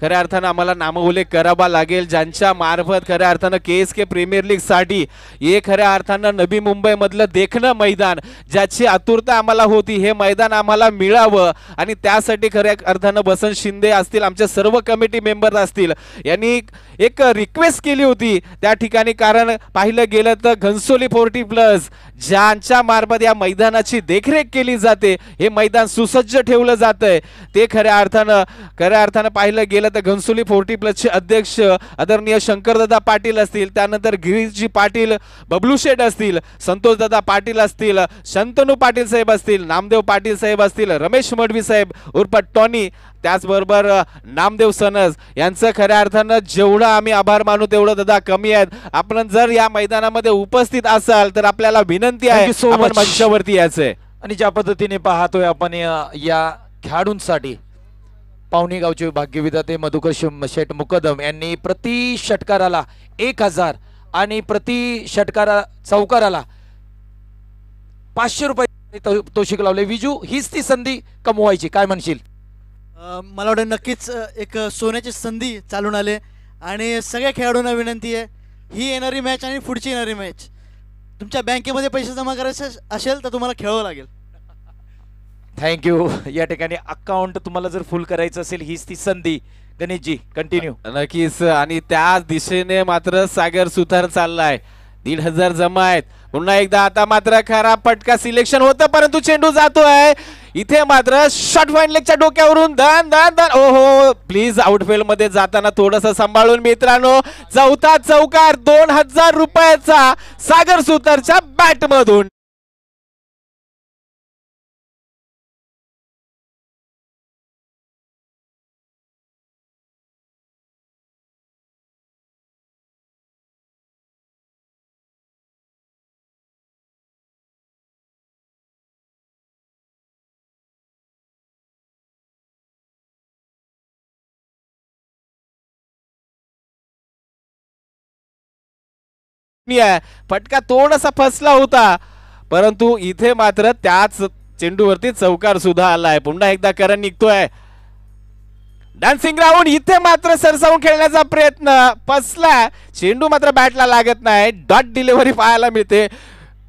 खऱ्या अर्थानं आम्हाला नामउल्लेख करावा लागेल ज्यांच्या मार्फत खऱ्या अर्थानं के एस के प्रीमियर लीगसाठी हे खऱ्या अर्थानं नवी मुंबईमधलं देखणं मैदान ज्याची आतुरता आम्हाला होती हे मैदान आम्हाला मिळावं आणि त्यासाठी खऱ्या अर्थानं बसंत शिंदे असतील आमच्या सर्व कमिटी मेंबर असतील यांनी एक रिक्वेस्ट केली होती त्या ठिकाणी कारण पाहिलं गेलं तर घनसोली फोर्टी प्लस ज्यांच्या मार्फत या मैदानाची देखरेख केली जाते हे मैदान सुसज्ज ठेवलं जात ते खऱ्या अर्थानं खऱ्या अर्थानं पाहिलं गेलं तर घनसोली फोर्टी प्लसचे अध्यक्ष आदरणीय शंकरदादा पाटील असतील त्यानंतर गिरीशजी पाटील बबलू शेठ असतील संतोषदादा पाटील असतील शंतनू पाटील साहेब असतील नामदेव पाटील साहेब असतील रमेश मडवी साहेब उर्फ टॉनी त्याचबरोबर नामदेव सनस यांचं खऱ्या अर्थानं जेवढं आम्ही आभार मानू तेवढं दादा कमी आहेत आपण जर या मैदानामध्ये उपस्थित असाल तर आपल्याला विनंती आहे मंचावरती यायचंय आणि ज्या पद्धतीने पाहतोय आपण या खेळाडूंसाठी पाहुणे गावचे भाग्यविधाते मधुकर मधुकर शेठ मुकदम यांनी प्रति षटकाराला एक हजार आणि प्रति षटकारा चौकाराला पाचशे रुपये तोशिक लावले विजू हीच ती संधी कमवायची काय म्हणशील मला वाटतं नक्कीच एक सोन्याची संधी चालून आले आणि सगळ्या खेळाडूंना विनंती आहे ही येणारी मॅच आणि पुढची येणारी मॅच तुमच्या बँकेमध्ये पैसे जमा करायचे असेल तर तुम्हाला खेळावं लागेल थँक्यू (laughs) या ठिकाणी अकाउंट तुम्हाला जर फुल करायचं असेल हीच ती संधी जी कंटिन्यू नक्कीच आणि त्या दिशेने मात्र सागर सुतार चाललाय दीड हजार जमा आहेत पुन्हा एकदा आता मात्र खरा पटका सिलेक्शन होतं परंतु चेंडू जातोय इथे मात्र शॉर्ट फाईन लेगच्या डोक्यावरून धन धन धन ओ हो प्लीज आउटफेल मध्ये जाताना थोडस सांभाळून मित्रांनो चौथा चौकार दोन हजार रुपयाचा सागर सुतारच्या बॅटमधून आहे फटका थोडासा फसला होता परंतु इथे मात्र त्याच चेंडूवरती चौकार सुद्धा आलाय पुन्हा एकदा करण निघतोय डान्सिंग राऊंड इथे मात्र सरसावून खेळण्याचा प्रयत्न फसला चेंडू मात्र बॅटला लागत नाही डॉट डिलिव्हरी पाहायला मिळते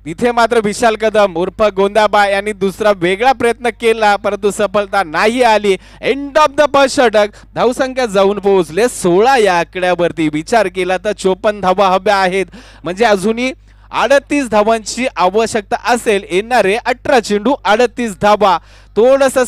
इथे मात्र विशाल कदम उर्फ गोंदाबा यांनी दुसरा वेगळा प्रयत्न केला परंतु सफलता नाही आली एंड ऑफ द फर्स्ट षटक धावसंख्या जाऊन पोहोचले सोळा या आकड्यावरती विचार केला तर चोपन्न धावा हव्या आहेत म्हणजे अजूनही अडतीस धावांची आवश्यकता असेल येणारे अठरा चेंडू अडतीस धावा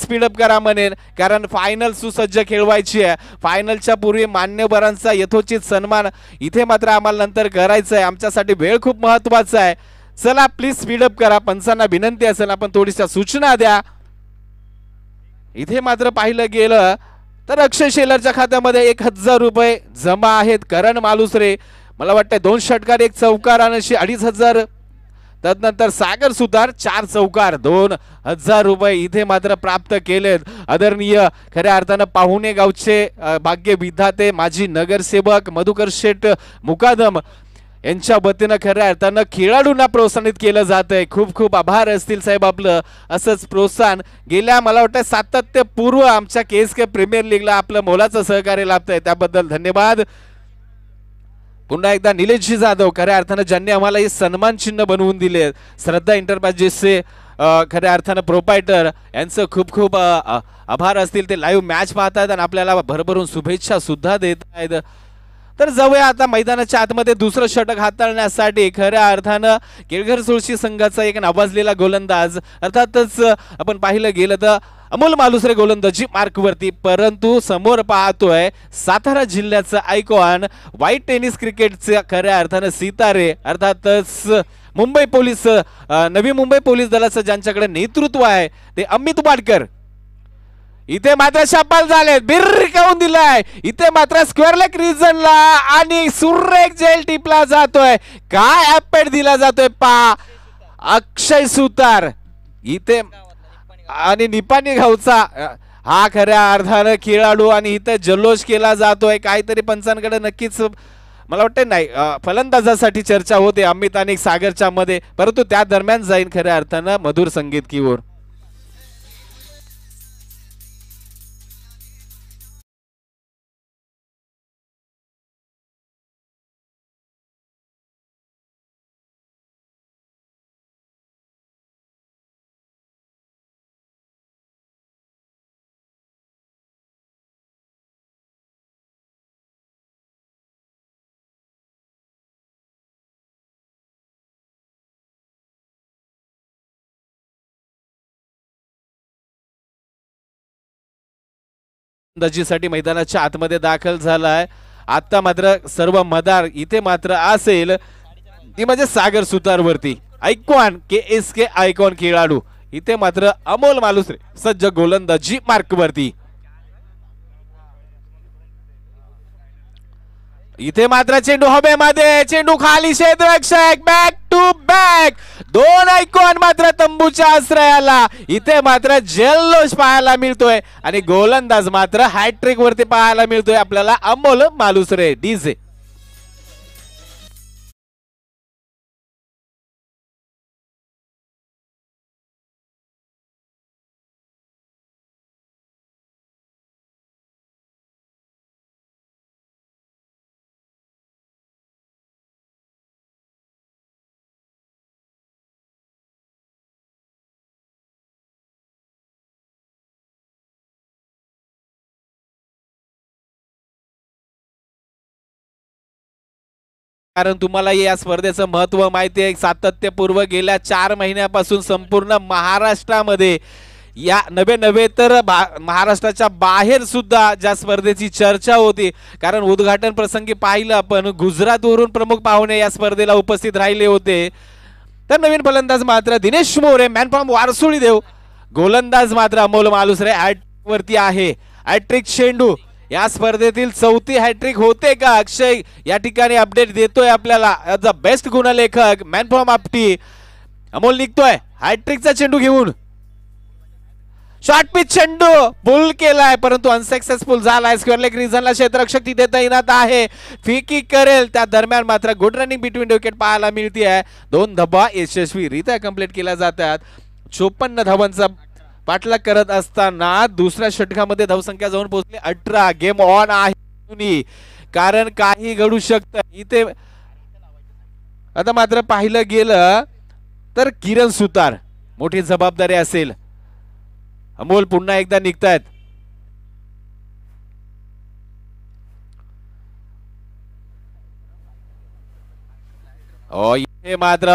स्पीड अप करा म्हणेल कारण फायनल सुसज्ज खेळवायची आहे फायनलच्या पूर्वी मान्यवरांचा यथोचित सन्मान इथे मात्र आम्हाला नंतर करायचं आहे आमच्यासाठी वेळ खूप महत्त्वाचा आहे चला प्लीज स्पीडअप करा पंचांना विनंती असेल आपण थोडीशा सूचना द्या इथे मात्र पाहिलं गेलं तर अक्षय शेलरच्या खात्यामध्ये एक हजार रुपये जमा आहेत करण मालुसरे मला वाटतं दोन षटकार एक चौकार आणि अडीच हजार तदनंतर सागर सुतार चार चौकार दोन हजार रुपये इथे मात्र प्राप्त केलेत आदरणीय खऱ्या अर्थानं पाहुणे गावचे भाग्य विधाते माजी नगरसेवक मधुकर शेट मुकादम यांच्या वतीनं खऱ्या अर्थानं खेळाडूंना प्रोत्साहित केलं जात आहे खूप खूप आभार असतील साहेब आपलं असंच प्रोत्साहन गेल्या मला वाटतं सातत्यपूर्व आमच्या केस के प्रीमियर लीगला आपलं मोलाचं सहकार्य लाभत आहे त्याबद्दल धन्यवाद पुन्हा एकदा निलेशजी जाधव खऱ्या अर्थानं ज्यांनी आम्हाला हे सन्मान चिन्ह बनवून दिले श्रद्धा इंटरप्राइजेसचे खऱ्या अर्थानं प्रोपायटर यांचं खूप खूप आभार असतील ते लाईव्ह मॅच पाहतात आणि आपल्याला भरभरून शुभेच्छा सुद्धा देत आहेत तर जाऊया आता मैदानाच्या आतमध्ये दुसरं षटक हाताळण्यासाठी खऱ्या अर्थानं केळघर सुळशी संघाचा एक नावाजलेला गोलंदाज अर्थातच आपण पाहिलं गेलं तर अमोल मालुसरे गोलंदाजी मार्कवरती परंतु समोर पाहतोय सातारा जिल्ह्याचं आयकॉन वाईट टेनिस क्रिकेटच्या खऱ्या अर्थानं सितारे अर्थातच मुंबई पोलीस नवी मुंबई पोलीस दलाचं ज्यांच्याकडे नेतृत्व आहे ते अमित वाडकर इथे मात्र शपाल झालेत बिरकावून दिलाय इथे मात्र स्क्वेअर लेग रिझनला आणि सुरेख जेल टिपला जातोय काय अपेट दिला जातोय पा अक्षय सुतार इथे आणि निपाणी घाऊचा हा खऱ्या अर्थानं खेळाडू आणि इथे जल्लोष केला जातोय काहीतरी पंचांकडे नक्कीच मला वाटतं नाही फलंदाजासाठी चर्चा होते अमित आणि सागरच्या मध्ये परंतु त्या दरम्यान जाईन खऱ्या अर्थानं मधुर संगीत की ओर गोलंदाजीसाठी मैदानाच्या आतमध्ये दाखल झालाय आता मात्र सर्व मदार इथे मात्र असेल ती म्हणजे सागर सुतारवरती icon K S K icon खेळाडू इथे मात्र अमोल मालुसरे सज्ज गोलंदाजी मार्कवरती इथे मात्र चेंडू हवेमध्ये मध्ये चेंडू खाली क्षेत्ररक्षक बॅक टू बॅक दोन ऐकून मात्र तंबूच्या आश्रयाला इथे मात्र जल्लोष पाहायला मिळतोय आणि गोलंदाज मात्र हॅट्रिक वरती पाहायला मिळतोय आपल्याला अमोल मालुसरे डीजे कारण तुम्हाला या स्पर्धेचं महत्त्व माहिती आहे सातत्यपूर्व गेल्या चार महिन्यापासून संपूर्ण महाराष्ट्रामध्ये या नवे नव्हे तर भा महाराष्ट्राच्या बाहेर सुद्धा ज्या स्पर्धेची चर्चा होती कारण उद्घाटन प्रसंगी पाहिलं आपण गुजरातवरून प्रमुख पाहुणे या स्पर्धेला उपस्थित राहिले होते तर नवीन फलंदाज मात्र दिनेश मोरे मॅन फ्रॉम वारसुळी देव गोलंदाज मात्र अमोल मालुसरे ॲट वरती आहे ॲट्रिक शेंडू या स्पर्धेतील चौथी हॅट्रिक होते का अक्षय या ठिकाणी अपडेट देतोय आपल्याला ॲज अ बेस्ट गुणलेखक मॅन फ्रॉम आपटी अमोल निघतोय हॅट्रिकचा चेंडू घेऊन शॉर्ट पिच चेंडू बुल केलाय परंतु अनसक्सेसफुल झालाय स्क्वेअर लेग रिझनला क्षेत्ररक्षक तिथे तैनात आहे फिकी करेल त्या दरम्यान मात्र गुड रनिंग बिटवीन विकेट पाहायला मिळते आहे दोन धबा यशस्वीरित्या कम्प्लीट केल्या जातात चोपन्न धावांचा पाठलाग करत असताना दुसऱ्या षटकामध्ये धावसंख्या जाऊन पोहोचली अठरा गेम ऑन आहे कारण काही घडू शकत इथे आता मात्र पाहिलं गेलं तर किरण सुतार मोठी जबाबदारी असेल अमोल पुन्हा एकदा निघतायत ओ हे मात्र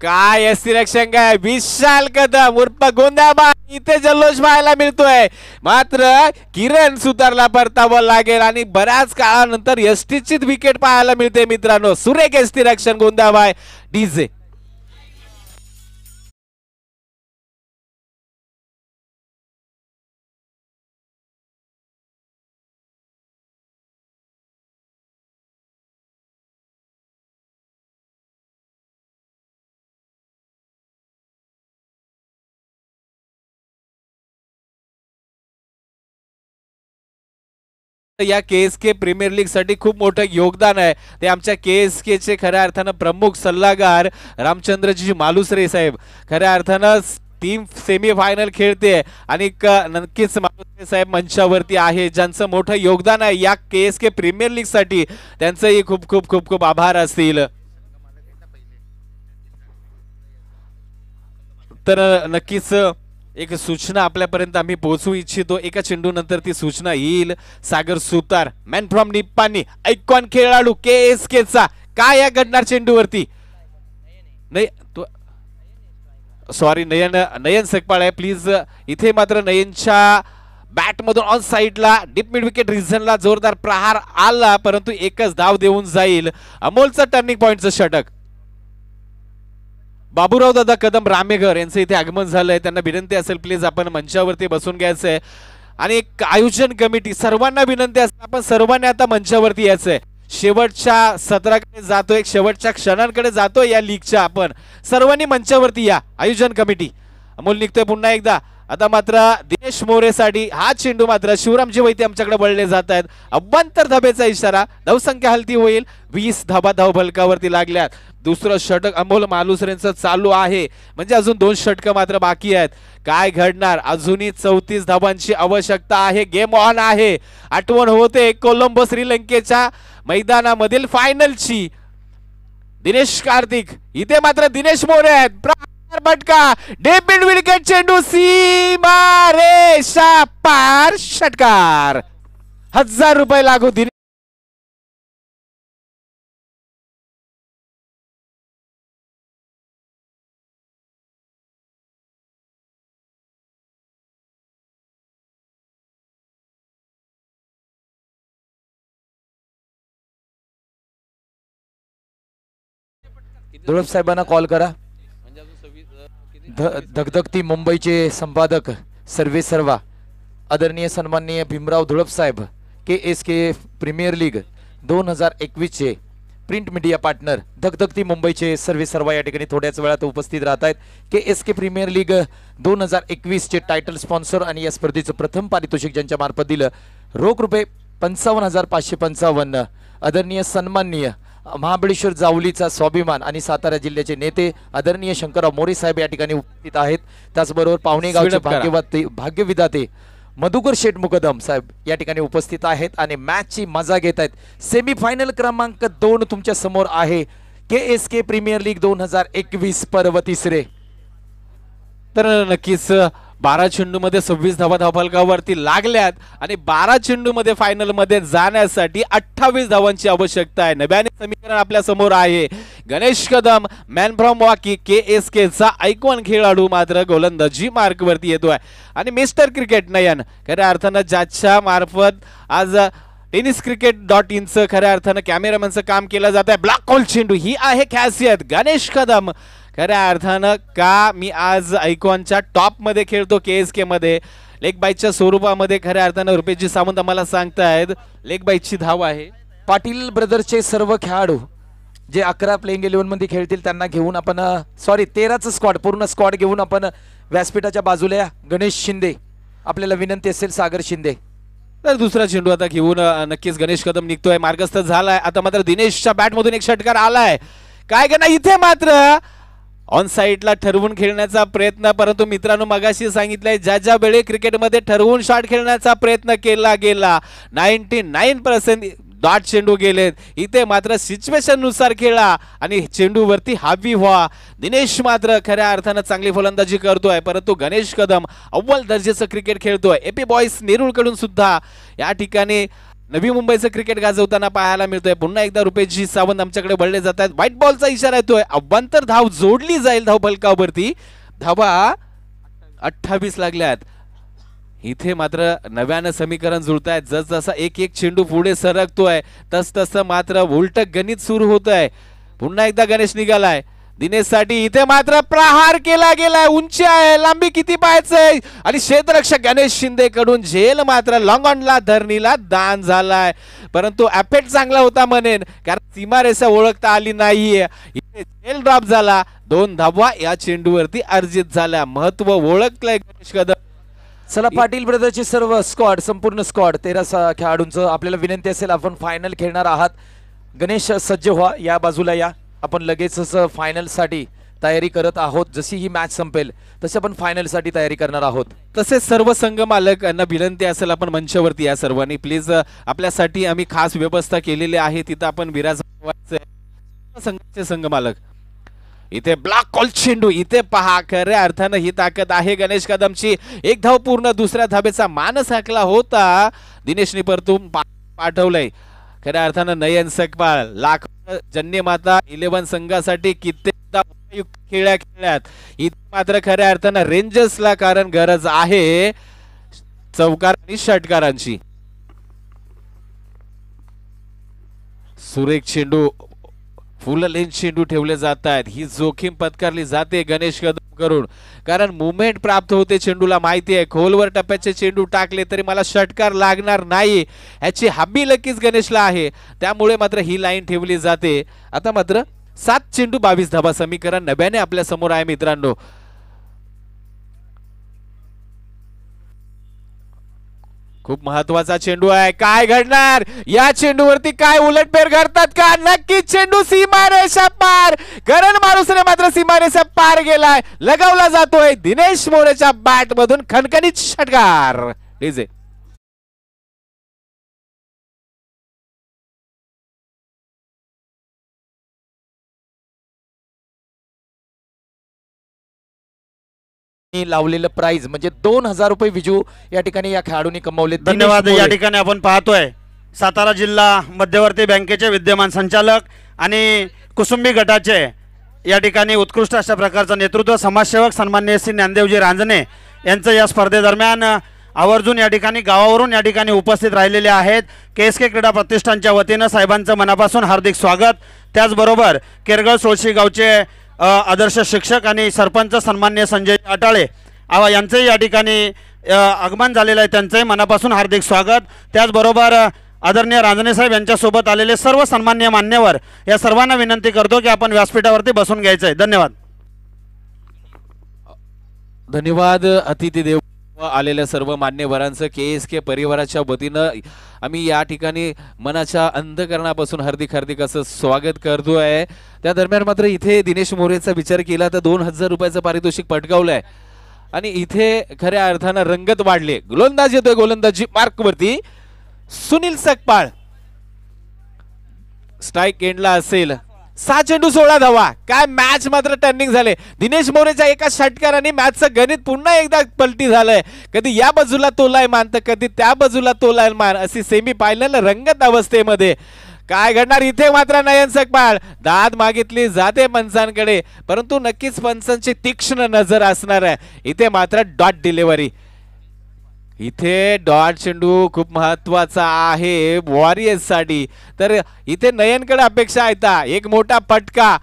काय सिलेक्शन काय विशाल कदम उर्फ गोंदाबा इथे जल्लोष पाहायला मिळतोय मात्र किरण सुतारला परतावं लागेल आणि बऱ्याच काळानंतर यष्टीचीच विकेट पाहायला मिळते मित्रांनो सुरेख यष्टी रक्षण गोंदाबाय डीजे या के एस के प्रीमियर लीगसाठी खूप मोठं योगदान आहे ते आमच्या के एस के चे खऱ्या अर्थानं प्रमुख सल्लागार रामचंद्रजी मालुसरे साहेब खऱ्या अर्थानं टीम फायनल खेळते आणि नक्कीच मालुसरे साहेब मंचावरती आहे ज्यांचं मोठं योगदान आहे या के एस के प्रीमियर लीगसाठी त्यांचंही खूप खूप खूप खूप आभार असतील तर नक्कीच एक सूचना आपल्यापर्यंत आम्ही पोहोचवू इच्छितो एका चेंडूनंतर ती सूचना येईल Sagar Sutar man from Nippani icon खेळाडू के एस केचा काय या घडणार चेंडूवरती नाही तो सॉरी नयन नयन सकपाळ आहे प्लीज इथे मात्र नयनच्या बॅटमधून ऑन साईडला डीप मिड विकेट रिझनला जोरदार प्रहार आला परंतु एकच धाव देऊन जाईल अमोलचं टर्निंग पॉईंटचं षटक बाबूराव दादा कदम रामेघर यांचं इथे आगमन झालंय त्यांना विनंती असेल प्लीज आपण मंचावरती बसून घ्यायचं आहे आणि एक आयोजन कमिटी सर्वांना विनंती असते आपण सर्वांनी आता मंचावरती यायचंय शेवटच्या सत्राकडे जातोय शेवटच्या क्षणांकडे जातोय या लीगच्या आपण सर्वांनी मंचावरती या आयोजन कमिटी अमोल निघतोय पुन्हा एकदा आता मात्र दिनेश मोरेसाठी हा चेंडू मात्र शिवरामजी वैती आमच्याकडे वळले जात आहेत अब्बांतर धाबेचा इशारा धावसंख्या हलती होईल वीस धाबा धाव फलकावरती लागल्यात दुसरं षटक अमोल मालुसरेंच चालू आहे म्हणजे अजून दोन षटक मात्र बाकी आहेत काय घडणार अजूनही चौतीस धाबांची आवश्यकता आहे गेम ऑन आहे आठवण होते कोलंबो श्रीलंकेच्या मैदानामधील फायनलची दिनेश कार्तिक इथे मात्र दिनेश मोरे आहेत बटका डेबिट विकेट चेंडू सी मारे पार षटकार हजार रुपये लागू दिले साहेबांना कॉल करा ध धगधगती मुंबईचे संपादक सर्वे सर्वा आदरणीय सन्माननीय भीमराव धुळप साहेब K S K premier league दोन हजार एकवीसचे प्रिंट मीडिया पार्टनर धगधगती मुंबईचे सर्वे सर्वा या ठिकाणी थोड्याच वेळात उपस्थित राहत आहेत K S K premier league दोन हजार एकवीसचे टायटल स्पॉन्सर आणि या स्पर्धेचं प्रथम पारितोषिक ज्यांच्या मार्फत दिलं रोख रुपये पंचावन्न हजार पाचशे पंचावन्न आदरणीय सन्माननीय महाबळेश्वर जावलीचा स्वाभिमान आणि सातारा जिल्ह्याचे नेते आदरणीय शंकरराव मोरे साहेब या ठिकाणी उपस्थित आहेत त्याचबरोबर पाहुणे गावचे भाग्यविधाते मधुकर शेठ मुकदम साहेब या ठिकाणी उपस्थित आहेत आणि मॅचची मजा घेत आहेत सेमीफायनल क्रमांक दोन तुमच्या समोर आहे K S K premier league दोन हजार एकवीस पर्व तिसरे तर नक्कीच बारा चेंडूमध्ये सव्वीस धावा धावफलकावरती लागल्यात आणि बारा चेंडूमध्ये फायनलमध्ये जाण्यासाठी अठ्ठावीस धावांची आवश्यकता आहे नव्याने समीकरण आपल्या समोर आहे Ganesh Kadam man from Waki K S केचा ऐकवण खेळाडू मात्र गोलंदाजी मार्कवरती आहे आणि मिस्टर क्रिकेट नयन खऱ्या अर्थानं ज्याच्या मार्फत आज टेनिस क्रिकेट डॉट इनचं खऱ्या अर्थानं कॅमेरामॅनचं काम केलं जात आहे ब्लॅक होल चेंडू ही आहे खासियत गणेश कदम खऱ्या अर्थानं का मी आज ऐकॉनच्या टॉपमध्ये खेळतो के एस केमध्ये लेग बाईकच्या स्वरूपामध्ये खऱ्या अर्थानं रुपेशजी सावंत आम्हाला सांगतायत लेग बाईकची धाव आहे पाटील ब्रदर्सचे सर्व खेळाडू जे अकरा प्लेइंग मध्ये खेळतील त्यांना घेऊन आपण सॉरी तेराच स्क्वॉड पूर्ण स्क्वॉड घेऊन आपण व्यासपीठाच्या बाजूला गणेश शिंदे आपल्याला विनंती असेल सागर शिंदे तर दुसरा चेंडू आता घेऊन नक्कीच गणेश कदम निघतोय मार्गस्थ झालाय आता मात्र दिनेशच्या बॅटमधून एक षटकार आलाय काय करणार इथे मात्र ऑन साईडला ठरवून खेळण्याचा प्रयत्न परंतु मित्रांनो मगाशी सांगितलंय ज्या ज्या वेळी क्रिकेटमध्ये ठरवून शॉट खेळण्याचा प्रयत्न केला गेला नाईन्टी नाईन पर्सेंट डॉट चेंडू गेलेत इथे मात्र सिच्युएशननुसार खेळा आणि चेंडूवरती हावी व्हा दिनेश मात्र खऱ्या अर्थानं चांगली फलंदाजी करतोय परंतु गणेश कदम अव्वल दर्जेचं क्रिकेट खेळतोय एपी बॉयस नेरूळकडून सुद्धा या ठिकाणी नवी मुंबईचं क्रिकेट गाजवताना पाहायला मिळतोय पुन्हा एकदा रुपेशजी सावंत आमच्याकडे वळले जात आहेत व्हाईट बॉलचा इशारा येतोय अव्वांतर धाव जोडली जाईल धाव फलकावरती धावा अठ्ठावीस लागल्यात इथे मात्र नव्यानं समीकरण जुळत आहेत जसजसा एक एक चेंडू पुढे सरकतोय तस तसं मात्र उलट गणित सुरू होत आहे पुन्हा एकदा गणेश निघालाय दिनेशसाठी इथे मात्र प्रहार केला गेलाय उंची आहे लांबी किती पाहायचंय आणि क्षेत्ररक्षक गणेश शिंदे कडून झेल मात्र लॉंगॉनला धरणीला दान झालाय परंतु अफेक्ट चांगला होता म्हणेन कारण सीमारेषा ओळखता आली नाहीये झेल ड्रॉप झाला दोन धावा या चेंडूवरती अर्जित झाल्या महत्व ओळखलंय गणेश कदम चला पाटील ब्रदरची सर्व स्क्वॉड संपूर्ण स्क्वॉड तेरा खेळाडूंचं आपल्याला विनंती असेल आपण फायनल खेळणार आहात गणेश सज्ज व्हा या बाजूला या आपण लगेचच साठी तयारी करत आहोत जशी ही मॅच संपेल तसे आपण साठी तयारी करणार आहोत तसेच सर्व संघ मालक यांना विनंती असेल आपण मंचावरती या सर्वांनी प्लीज आपल्यासाठी आम्ही खास व्यवस्था केलेली आहे तिथं आपण विराज संघाचे संघ मालक इथे ब्लॅक कॉल चेंडू इथे पहा खऱ्या अर्थानं ही ताकद आहे गणेश कदमची एक धाव पूर्ण दुसऱ्या धाबेचा मान हाकला होता दिनेशनी परतून पाठवलंय खऱ्या अर्थानं नयन सकपाळ लाख जन्य माता इलेव्हन संघासाठी कित्येकदा उपयुक्त खेळ्या खेळल्यात इथे मात्र खऱ्या अर्थानं रेंजर्सला कारण गरज आहे चौकार आणि षटकारांची सुरेख चेंडू फुल लेंथ चेंडू ठेवले जात आहेत ही जोखीम पत्करली जाते गणेश करून कारण मुवमेंट प्राप्त होते चेंडूला माहिती आहे खोलवर टप्प्याचे चेंडू टाकले तरी मला षटकार लागणार नाही ह्याची हबी लगेच गणेशला आहे त्यामुळे मात्र ही लाईन ठेवली जाते आता मात्र सात चेंडू बावीस धाबा समीकरण नव्याने आपल्या समोर आहे मित्रांनो खूप महत्वाचा चेंडू आहे काय घडणार या चेंडूवरती काय उलटफेर घडतात का नक्कीच चेंडू सीमारेषा पार करण मारुसने मात्र सीमारेषा पार गेलाय लगावला जातोय दिनेश मोरेच्या बॅट मधून खणखणीत षटकार लावलेलं प्राइज म्हणजे दोन हजार रुपये विजू या ठिकाणी या खेळाडूंनी कमवले धन्यवाद या ठिकाणी आपण पाहतोय सातारा जिल्हा मध्यवर्ती बँकेचे विद्यमान संचालक आणि कुसुंबी गटाचे या ठिकाणी उत्कृष्ट अशा प्रकारचं नेतृत्व समाजसेवक सन्मान्य श्री ज्ञानदेवजी रांजणे यांचं या स्पर्धेदरम्यान आवर्जून या ठिकाणी गावावरून या ठिकाणी उपस्थित राहिलेले आहेत के एस के क्रीडा प्रतिष्ठानच्या वतीनं साहेबांचं मनापासून हार्दिक स्वागत त्याचबरोबर केरगळ सोळशी गावचे आदर्श शिक्षक आणि सरपंच सन्मान्य संजय अटाळे आवा यांचंही या ठिकाणी आगमन झालेलं आहे त्यांचंही मनापासून हार्दिक स्वागत त्याचबरोबर आदरणीय रांजने साहेब यांच्यासोबत आलेले सर्व सन्मान्य मान्यवर या सर्वांना विनंती करतो की आपण व्यासपीठावरती बसून घ्यायचं आहे धन्यवाद धन्यवाद अतिथी देव आलेल्या सर्व मान्यवरांचं के एस के परिवाराच्या वतीनं आम्ही या ठिकाणी मनाच्या अंधकरणापासून हार्दिक हार्दिक असं स्वागत करतो आहे त्या दरम्यान मात्र इथे दिनेश मोरेचा विचार केला तर दोन हजार रुपयाचं पारितोषिक पटकावलं आहे आणि इथे खऱ्या अर्थानं रंगत वाढले गोलंदाज येतोय गोलंदाजी मार्कवरती सुनील सकपाळ स्ट्राईक एंडला असेल सहा चेंडू सोळा धावा काय मॅच मात्र टर्निंग झाले दिनेश मोरेच्या एका षटकाराने मॅचचं गणित पुन्हा एकदा पलटी झालंय कधी या बाजूला तोलाय मानत कधी त्या बाजूला तोलाय मान अशी सेमी फायनल रंगत अवस्थेमध्ये काय घडणार इथे मात्र नयन सकपाळ दाद मागितली जाते पंचांकडे परंतु नक्कीच पंचांची तीक्ष्ण नजर असणार आहे इथे मात्र डॉट डिलिव्हरी इथे डॉट चेंडू खूप महत्वाचा आहे वॉरियर्ससाठी तर इथे नयनकडे अपेक्षा आहेत एक मोठा पटका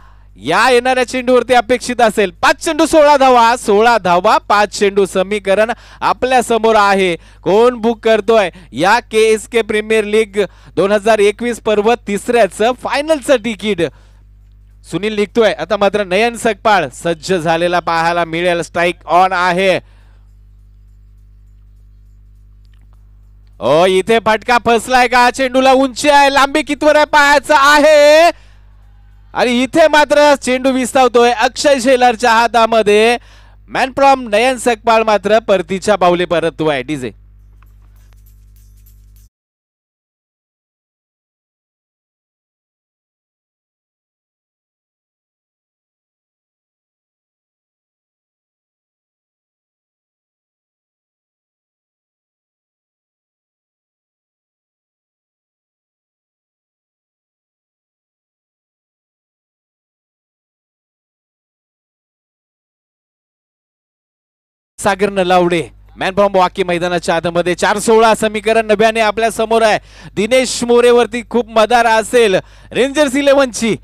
या येणाऱ्या चेंडूवरती अपेक्षित असेल पाच चेंडू सोळा धावा सोळा धावा पाच चेंडू समीकरण आपल्या समोर आहे कोण बुक करतोय या K S K premier league दोन हजार एकवीस पर्व तिसऱ्याचं फायनलचं तिकीट सुनील निघतोय आता मात्र नयन सकपाळ सज्ज झालेला पाहायला मिळेल स्ट्राईक ऑन आहे ओ इथे फटका फसलाय का चेंडूला उंची आहे लांबी कितवर आहे आहे आणि इथे मात्र चेंडू विस्तावतोय अक्षय शेलरच्या हातामध्ये मॅन फ्रॉम नयन सकपाळ मात्र परतीच्या पावले तू आहे DJ Sagar Nalawade man from Waki मैदानाच्या आतमध्ये चार सोळा समीकरण नव्याने आपल्या समोर आहे दिनेश मोरेवरती खूप मदार असेल रेंजर्स इलेव्हनची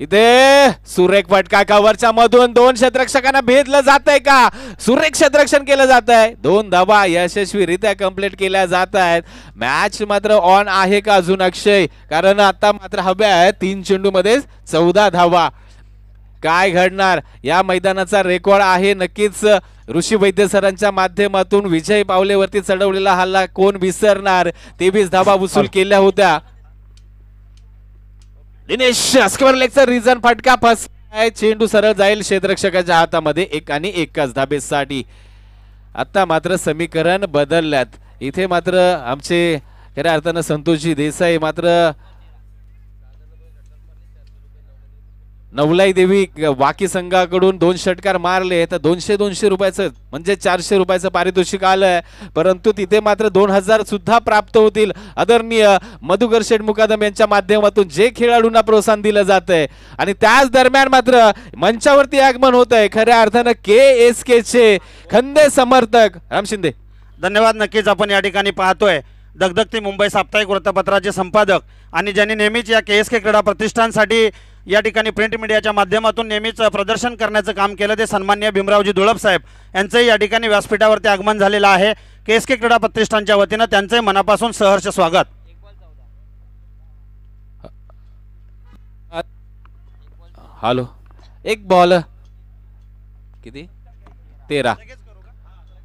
इथे सुरेख फटका कव्हरच्या मधून दोन क्षेत्रक्षकांना भेदलं जात आहे का सुरेख क्षेत्रक्षण केलं जात आहे दोन धाबा यशस्वीरित्या कम्प्लीट केल्या जात आहेत मॅच मात्र ऑन आहे का अजून अक्षय कारण आता मात्र हव्या आहेत तीन चेंडूमध्ये चौदा धावा काय घडणार या मैदानाचा रेकॉर्ड आहे नक्कीच ऋषी वैद्य सरांच्या माध्यमातून विजय पावलेवरती चढवलेला हल्ला कोण विसरणार तेवीस धाबा वसूल केल्या होत्या दिनेश लेगचा रिझन फटका फस चेंडू सरळ जाईल क्षेत्रक्षकाच्या हातामध्ये एक आणि एकाच धाबेसाठी आता मात्र समीकरण बदलल्यात इथे मात्र आमचे खऱ्या अर्थानं संतोषजी देसाई मात्र नवलाई देवी वाकी संघाकडून दोन षटकार मारले तर दोनशे दोनशे रुपयाचं म्हणजे चारशे रुपयाचं पारितोषिक आलंय परंतु तिथे मात्र दोन हजार सुद्धा प्राप्त होतील आदरणीय मधुकर शेठ मुकादम यांच्या माध्यमातून जे खेळाडूंना प्रोत्साहन दिलं जात आहे आणि त्याच दरम्यान मात्र मंचावरती आगमन होत आहे खऱ्या अर्थानं के एस के चे खंदे समर्थक राम शिंदे धन्यवाद नक्कीच आपण या ठिकाणी पाहतोय दगदगती मुंबई साप्ताहिक वृत्तपत्राचे संपादक आणि ज्यांनी नेहमीच या के एस के क्रीडा प्रतिष्ठानसाठी या ठिकाणी प्रिंट मीडियाच्या माध्यमातून नेहमीच प्रदर्शन करण्याचं काम केलं ते सन्मान्य भीमरावजी दुळप साहेब यांचंही या ठिकाणी व्यासपीठावरती आगमन झालेलं आहे के एस के क्रीडा प्रतिष्ठानच्या वतीनं त्यांचंही मनापासून सहर्ष स्वागत हॅलो एक बॉल किती तेरा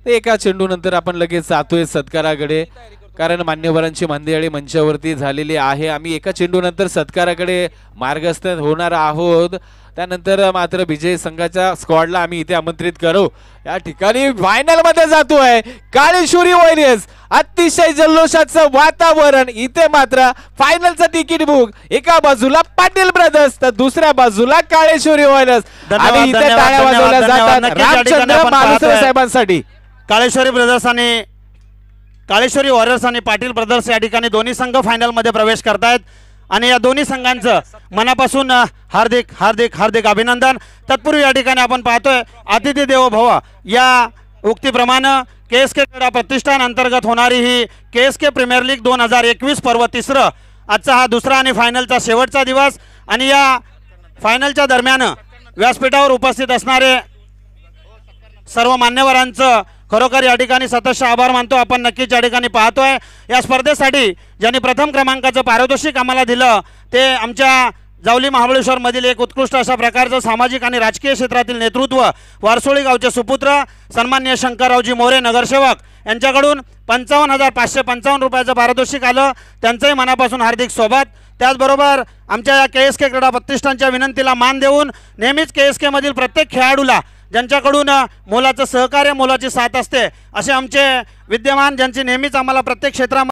ते एका चेंडूनंतर आपण लगेच जातोय सत्काराकडे कारण मान्यवरांची मांदियाळी मंचावरती झालेली आहे आम्ही एका चेंडूनंतर सत्काराकडे मार्गस्थ होणार आहोत त्यानंतर मात्र विजय संघाच्या स्क्वॉडला आम्ही इथे आमंत्रित करू या ठिकाणी फायनल मध्ये जातोय काळेश्वरी वॉरियर्स अतिशय जल्लोषाचं वातावरण इथे मात्र फायनलचं तिकीट बुक एका बाजूला पाटील ब्रदर्स तर दुसऱ्या बाजूला काळेश्वरी वॉरियर्स आणि इथे टाळ्या वाजवल्या जातात साहेबांसाठी काळेश्वरी ब्रदर्स आणि काळेश्वरी वॉरियर्स आणि पाटील ब्रदर्स या ठिकाणी दोन्ही संघ फायनलमध्ये प्रवेश करतायत आणि या दोन्ही संघांचं मनापासून हार्दिक हार्दिक हार्दिक अभिनंदन तत्पूर्वी या ठिकाणी आपण पाहतोय आदिती देव भव या उक्तीप्रमाणे के एस के क्रीडा प्रतिष्ठान अंतर्गत होणारी ही K S K premier league दोन हजार एकवीस पर्व तिसरं आजचा हा दुसरा आणि फायनलचा शेवटचा दिवस आणि या फायनलच्या दरम्यान व्यासपीठावर उपस्थित असणारे सर्व मान्यवरांचं खरोखर या ठिकाणी सततचे आभार मानतो आपण नक्कीच या ठिकाणी पाहतोय या स्पर्धेसाठी ज्यांनी प्रथम क्रमांकाचं पारितोषिक आम्हाला दिलं ते आमच्या जावली महाबळेश्वरमधील एक उत्कृष्ट अशा प्रकारचं सामाजिक आणि राजकीय क्षेत्रातील नेतृत्व वारसोळी गावचे सुपुत्र सन्मान्य शंकररावजी मोरे नगरसेवक यांच्याकडून पंचावन्न हजार पाचशे पंचावन्न रुपयाचं पारितोषिक आलं त्यांचंही मनापासून हार्दिक स्वागत त्याचबरोबर आमच्या या के एस के क्रीडा प्रतिष्ठानच्या विनंतीला मान देऊन नेहमीच के एस केमधील प्रत्येक खेळाडूला ज्यांच्याकडून मोलाचं सहकार्य मोलाची साथ असते असे आमचे विद्यमान ज्यांची नेहमीच आम्हाला प्रत्येक क्षेत्रामध्ये